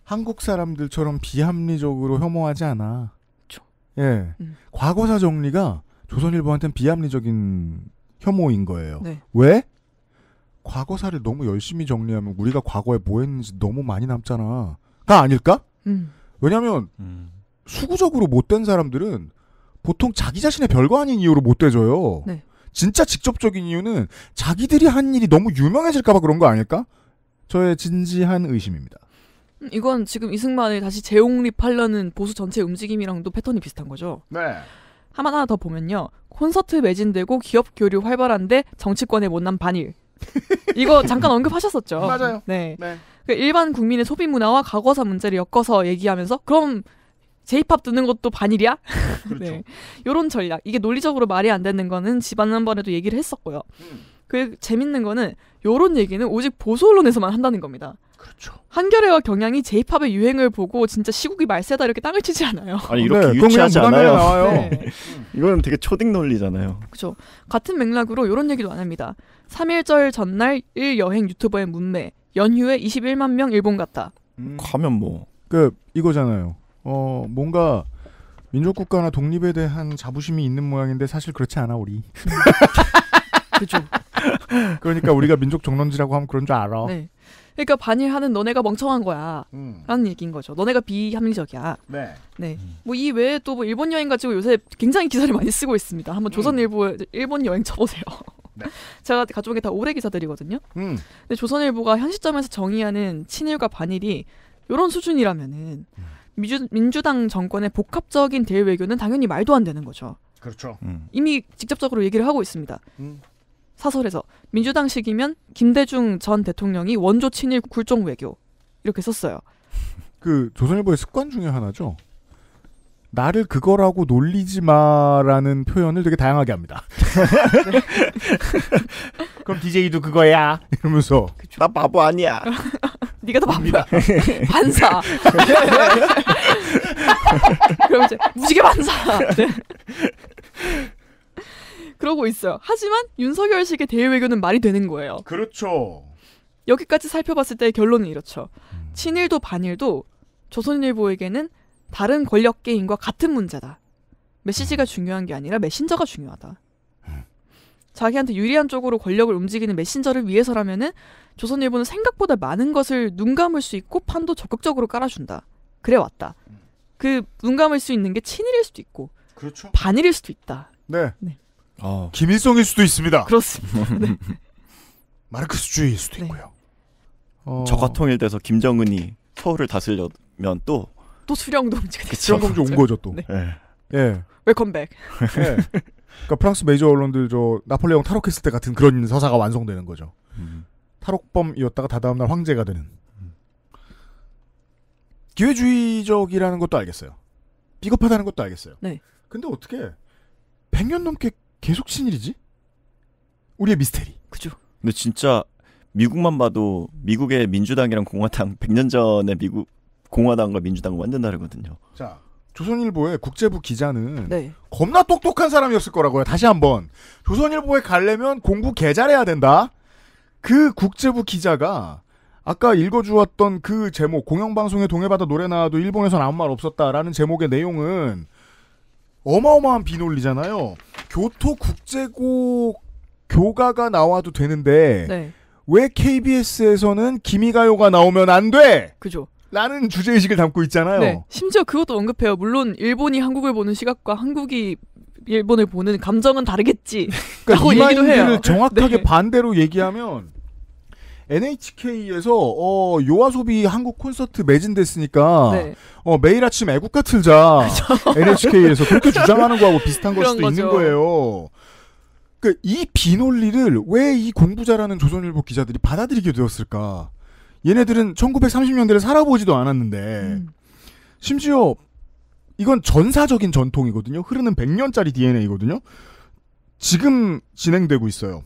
한국 사람들처럼 비합리적으로 혐오하지 않아. 그쵸. 예. 음. 과거사 정리가 조선일보한테는 비합리적인 혐오인 거예요. 네. 왜? 과거사를 너무 열심히 정리하면 우리가 과거에 뭐 했는지 너무 많이 남잖아. 가 아닐까? 음. 왜냐면, 음. 수구적으로 못된 사람들은 보통 자기 자신의 별거 아닌 이유로 못돼져요. 네. 진짜 직접적인 이유는 자기들이 한 일이 너무 유명해질까봐 그런 거 아닐까? 저의 진지한 의심입니다. 음, 이건 지금 이승만을 다시 재옹립하려는 보수 전체 움직임이랑도 패턴이 비슷한 거죠. 네. 하나 하나 더 보면요. 콘서트 매진되고 기업 교류 활발한데 정치권에 못난 반일. 이거 잠깐 언급하셨었죠. 맞아요. 네. 네. 그 일반 국민의 소비 문화와 과거사 문제를 엮어서 얘기하면서 그럼 제이팝 듣는 것도 반일이야? 네. 그렇죠. 네. 요런 전략. 이게 논리적으로 말이 안 되는 거는 집안 한번에도 얘기를 했었고요. 음. 그 재밌는 거는 요런 얘기는 오직 보수 언론에서만 한다는 겁니다. 그렇죠. 한겨레와 경향이 제이팝의 유행을 보고 진짜 시국이 말세다 이렇게 땅을 치지 않아요. 아니 이렇게 네, 유치하지 않아요. 네. 네. 음. 이거는 되게 초딩 논리잖아요. 그렇죠. 같은 맥락으로 이런 얘기도 안 합니다. 3일절 전날 일 여행 유튜버의 문매 연휴에 21만 명 일본 갔다. 음. 가면 뭐그 이거잖아요. 어 뭔가 민족 국가나 독립에 대한 자부심이 있는 모양인데 사실 그렇지 않아 우리. 그렇죠. 그러니까 우리가 민족 정론지라고 하면 그런 줄 알아. 네. 그러니까 반일하는 너네가 멍청한 거야. 음. 라는 얘기인 거죠. 너네가 비합리적이야. 네. 네. 음. 뭐이 외에 또뭐 일본 여행 가지고 요새 굉장히 기사를 많이 쓰고 있습니다. 한번 조선일보 음. 일본 여행 쳐보세요. 네. 제가 가져온 게다 올해 기사들이거든요. 음. 근데 조선일보가 현 시점에서 정의하는 친일과 반일이 이런 수준이라면은 민주, 음. 민주당 정권의 복합적인 대외교는 당연히 말도 안 되는 거죠. 그렇죠. 음. 이미 직접적으로 얘기를 하고 있습니다. 음. 사설에서 민주당식이면 김대중 전 대통령이 원조 친일 굴종 외교 이렇게 썼어요. 그 조선일보의 습관 중에 하나죠. 나를 그거라고 놀리지 마라는 표현을 되게 다양하게 합니다. 그럼 DJ도 그거야 이러면서 그쵸. 나 바보 아니야. 네가 더 바보야. 반사. 그럼 이제 무지개 반사. 네. 그러고 있어요. 하지만 윤석열식의 대외외교는 말이 되는 거예요. 그렇죠. 여기까지 살펴봤을 때 결론은 이렇죠. 음. 친일도 반일도 조선일보에게는 다른 권력 게임과 같은 문제다. 메시지가 음. 중요한 게 아니라 메신저가 중요하다. 음. 자기한테 유리한 쪽으로 권력을 움직이는 메신저를 위해서라면은 조선일보는 생각보다 많은 것을 눈 감을 수 있고 판도 적극적으로 깔아준다. 그래 왔다. 그눈 감을 수 있는 게 친일일 수도 있고 그렇죠. 반일일 수도 있다. 네. 네. 어. 김일성일 수도 있습니다. 그렇습니다. 네. 마르크스주의일 수도 네. 있고요. 어... 저가 통일돼서 김정은이 서울을 다스려면 또 또 수령동지가 됐죠. 수령동지 온 거죠 또. 네. 예. 예. 웰컴백. 예. 그러니까 프랑스 메이저 언론들 저 나폴레옹 탈옥했을 때 같은 그런 서사가 완성되는 거죠. 음. 탈옥범이었다가 다다음 날 황제가 되는. 기회주의적이라는 것도 알겠어요. 비겁하다는 것도 알겠어요. 네. 근데 어떻게 100년 넘게 계속 친일이지 우리의 미스테리. 그죠. 근데 진짜 미국만 봐도 미국의 민주당이랑 공화당 100년 전에 미국 공화당과 민주당은 완전 다르거든요. 자, 조선일보의 국제부 기자는 네. 겁나 똑똑한 사람이었을 거라고요. 다시 한번 조선일보에 가려면 공부 개잘해야 된다. 그 국제부 기자가 아까 읽어주었던 그 제목 공영방송에 동해바다 노래 나와도 일본에선 아무 말 없었다라는 제목의 내용은 어마어마한 비논리잖아요. 교토국제고 교가가 나와도 되는데 네. 왜 KBS에서는 김희가요가 나오면 안 돼? 그죠. 라는 주제의식을 담고 있잖아요. 네. 심지어 그것도 언급해요. 물론 일본이 한국을 보는 시각과 한국이 일본을 보는 감정은 다르겠지. 그러니까 이고 얘기도 정확하게 네. 반대로 얘기하면 NHK에서 어, 요아소비 한국 콘서트 매진됐으니까 네. 어, 매일 아침 애국가 틀자 그쵸? NHK에서 그렇게 주장하는 거하고 비슷한 걸 수도 거죠. 있는 거예요. 그이 비논리를 왜 이공부잘하는 조선일보 기자들이 받아들이게 되었을까? 얘네들은 1930년대를 살아보지도 않았는데 음. 심지어 이건 전사적인 전통이거든요. 흐르는 100년짜리 DNA거든요. 지금 진행되고 있어요.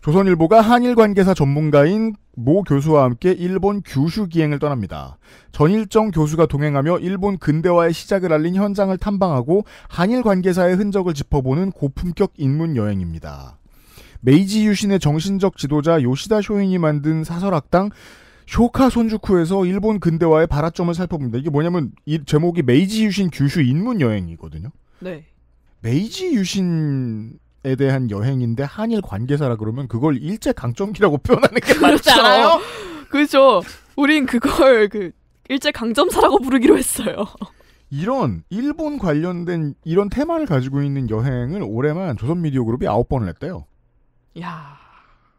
조선일보가 한일 관계사 전문가인 모 교수와 함께 일본 규슈 기행을 떠납니다. 전일정 교수가 동행하며 일본 근대화의 시작을 알린 현장을 탐방하고 한일 관계사의 흔적을 짚어보는 고품격 인문 여행입니다. 메이지 유신의 정신적 지도자 요시다 쇼인이 만든 사설학당 쇼카 손주쿠에서 일본 근대화의 발화점을 살펴봅니다. 이게 뭐냐면 이 제목이 메이지 유신 규슈 인문 여행이거든요. 네. 메이지 유신 에 대한 여행인데 한일 관계사라 그러면 그걸 일제 강점기라고 표현하는 게맞잖아요 그렇죠. 우린 그걸 그 일제 강점사라고 부르기로 했어요. 이런 일본 관련된 이런 테마를 가지고 있는 여행을 올해만 조선 미디어 그룹이 아홉 번을 했대요. 야.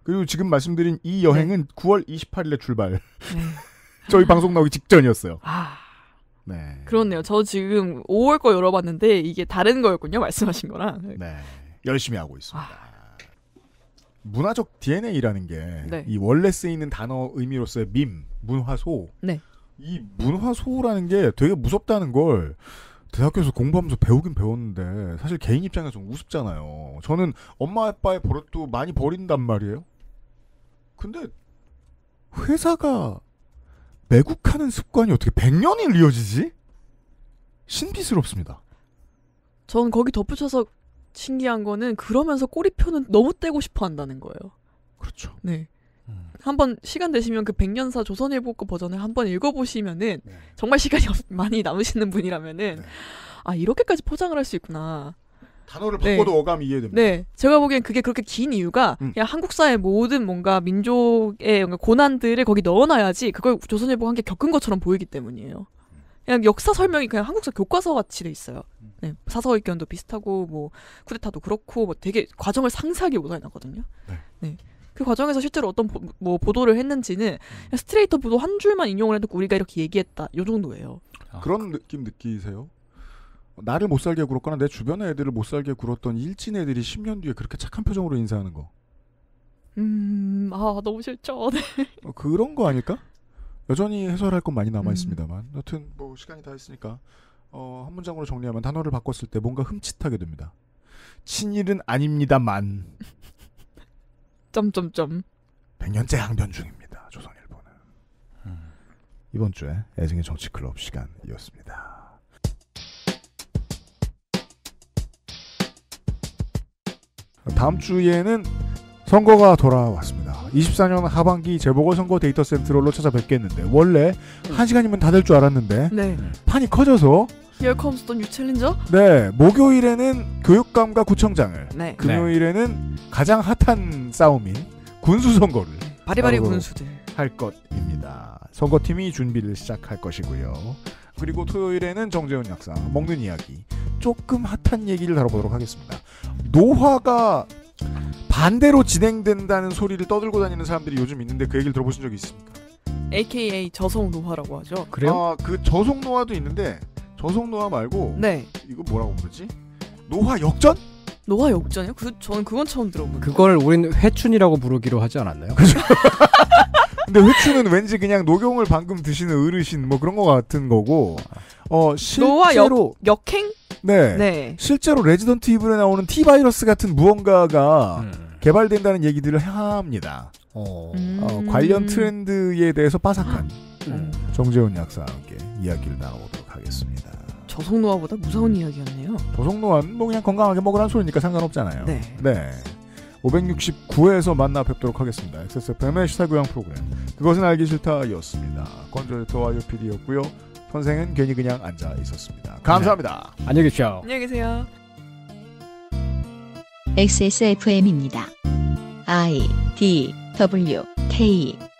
그리고 지금 말씀드린 이 여행은 네. 9월 28일에 출발. 네. 저희 방송 나오기 직전이었어요. 아. 네. 그렇네요. 저 지금 5월 거 열어봤는데 이게 다른 거였군요. 말씀하신 거랑. 네. 열심히 하고 있습니다. 아. 문화적 DNA라는 게이 네. 원래 쓰이는 단어 의미로서의 밈, 문화소. 네. 이 문화소라는 게 되게 무섭다는 걸 대학교에서 공부하면서 배우긴 배웠는데 사실 개인 입장에서 우습잖아요. 저는 엄마 아빠의 버릇도 많이 버린단 말이에요. 근데 회사가 매국하는 습관이 어떻게 100년이 이어지지? 신비스럽습니다. 전 거기 덧붙여서 신기한 거는 그러면서 꼬리표는 너무 떼고 싶어 한다는 거예요. 그렇죠. 네. 음. 한번 시간 되시면 그 백년사 조선일보 거 버전을 한번 읽어보시면은 네. 정말 시간이 없, 많이 남으시는 분이라면은 네. 아 이렇게까지 포장을 할 수 있구나. 단어를 네. 바꿔도 네. 어감이 해됩니다 네, 제가 보기엔 그게 그렇게 긴 이유가 음. 그냥 한국사의 모든 뭔가 민족의 고난들을 거기 넣어놔야지 그걸 조선일보가 한게 겪은 것처럼 보이기 때문이에요. 그냥 역사 설명이 그냥 한국사 교과서 같이 돼 있어요. 음. 네, 사서 의견도 비슷하고 뭐 쿠데타도 그렇고 뭐 되게 과정을 상세하게 묘사해놨거든요. 네. 네. 그 과정에서 실제로 어떤 보, 뭐 보도를 했는지는 음. 스트레이터 보도 한 줄만 인용을 해도 우리가 이렇게 얘기했다 요 정도예요. 아, 그런 그... 느낌 느끼세요? 나를 못 살게 굴었거나 내 주변의 애들을 못 살게 굴었던 일진 애들이 10년 뒤에 그렇게 착한 표정으로 인사하는 거. 음, 아, 너무 싫죠. 네. 어, 그런 거 아닐까? 여전히 해설할 건 많이 남아 음. 있습니다만 음. 여튼 뭐 시간이 다 있으니까 어, 한 문장으로 정리하면 단어를 바꿨을 때 뭔가 흠칫하게 됩니다. 친일은 아닙니다만 점점점 100년째 항변 중입니다. 조선일보는 음. 이번 주에 애증의 정치클럽 시간이었습니다. 다음 주에는 선거가 돌아왔습니다. 24년 하반기 재보궐선거 데이터 센트럴로 찾아뵙겠는데 원래 음. 1시간이면 다 될 줄 알았는데 네. 판이 커져서 Here comes the new challenger? 네, 목요일에는 교육감과 구청장을 네. 금요일에는 네. 가장 핫한 싸움인 군수 선거를 바리바리 군수들 할 것입니다. 선거팀이 준비를 시작할 것이고요. 그리고 토요일에는 정재훈 약사 먹는 이야기 조금 핫한 얘기를 다뤄보도록 하겠습니다. 노화가 반대로 진행된다는 소리를 떠들고 다니는 사람들이 요즘 있는데 그 얘기를 들어보신 적이 있습니까? AKA 저속 노화라고 하죠. 그래요? 아, 그 저속 노화도 있는데 저속 노화 말고 네. 이거 뭐라고 부르지? 노화 역전? 노화 역전이요? 그 저는 그건 처음 들어본. 그걸 우린 회춘이라고 부르기로 하지 않았나요? 그죠? 근데 회춘은 왠지 그냥 녹용을 방금 드시는 어르신 뭐 그런 거 같은 거고 어 실제로 노화 역, 역행? 네. 네. 실제로 레지던트 이블에 나오는 T 바이러스 같은 무언가가 음. 개발된다는 얘기들을 합니다. 어. 음. 어, 관련 트렌드에 대해서 빠삭한 음. 정재훈 약사와 함께 이야기를 나눠보도록 하겠습니다. 저속노화보다 무서운 이야기였네요. 저속노화는 뭐 그냥 건강하게 먹으라 소리니까 상관없잖아요. 네. 네. 569회에서 만나 뵙도록 하겠습니다. XSFM의 시사교양 프로그램. 그것은 알기 싫다였습니다. 건조 에터와 유PD였고요. 선생은 괜히 그냥 앉아 있었습니다. 감사합니다. 네. 안녕히 계십시오. 안녕히 계세요. XSFM입니다. I D W K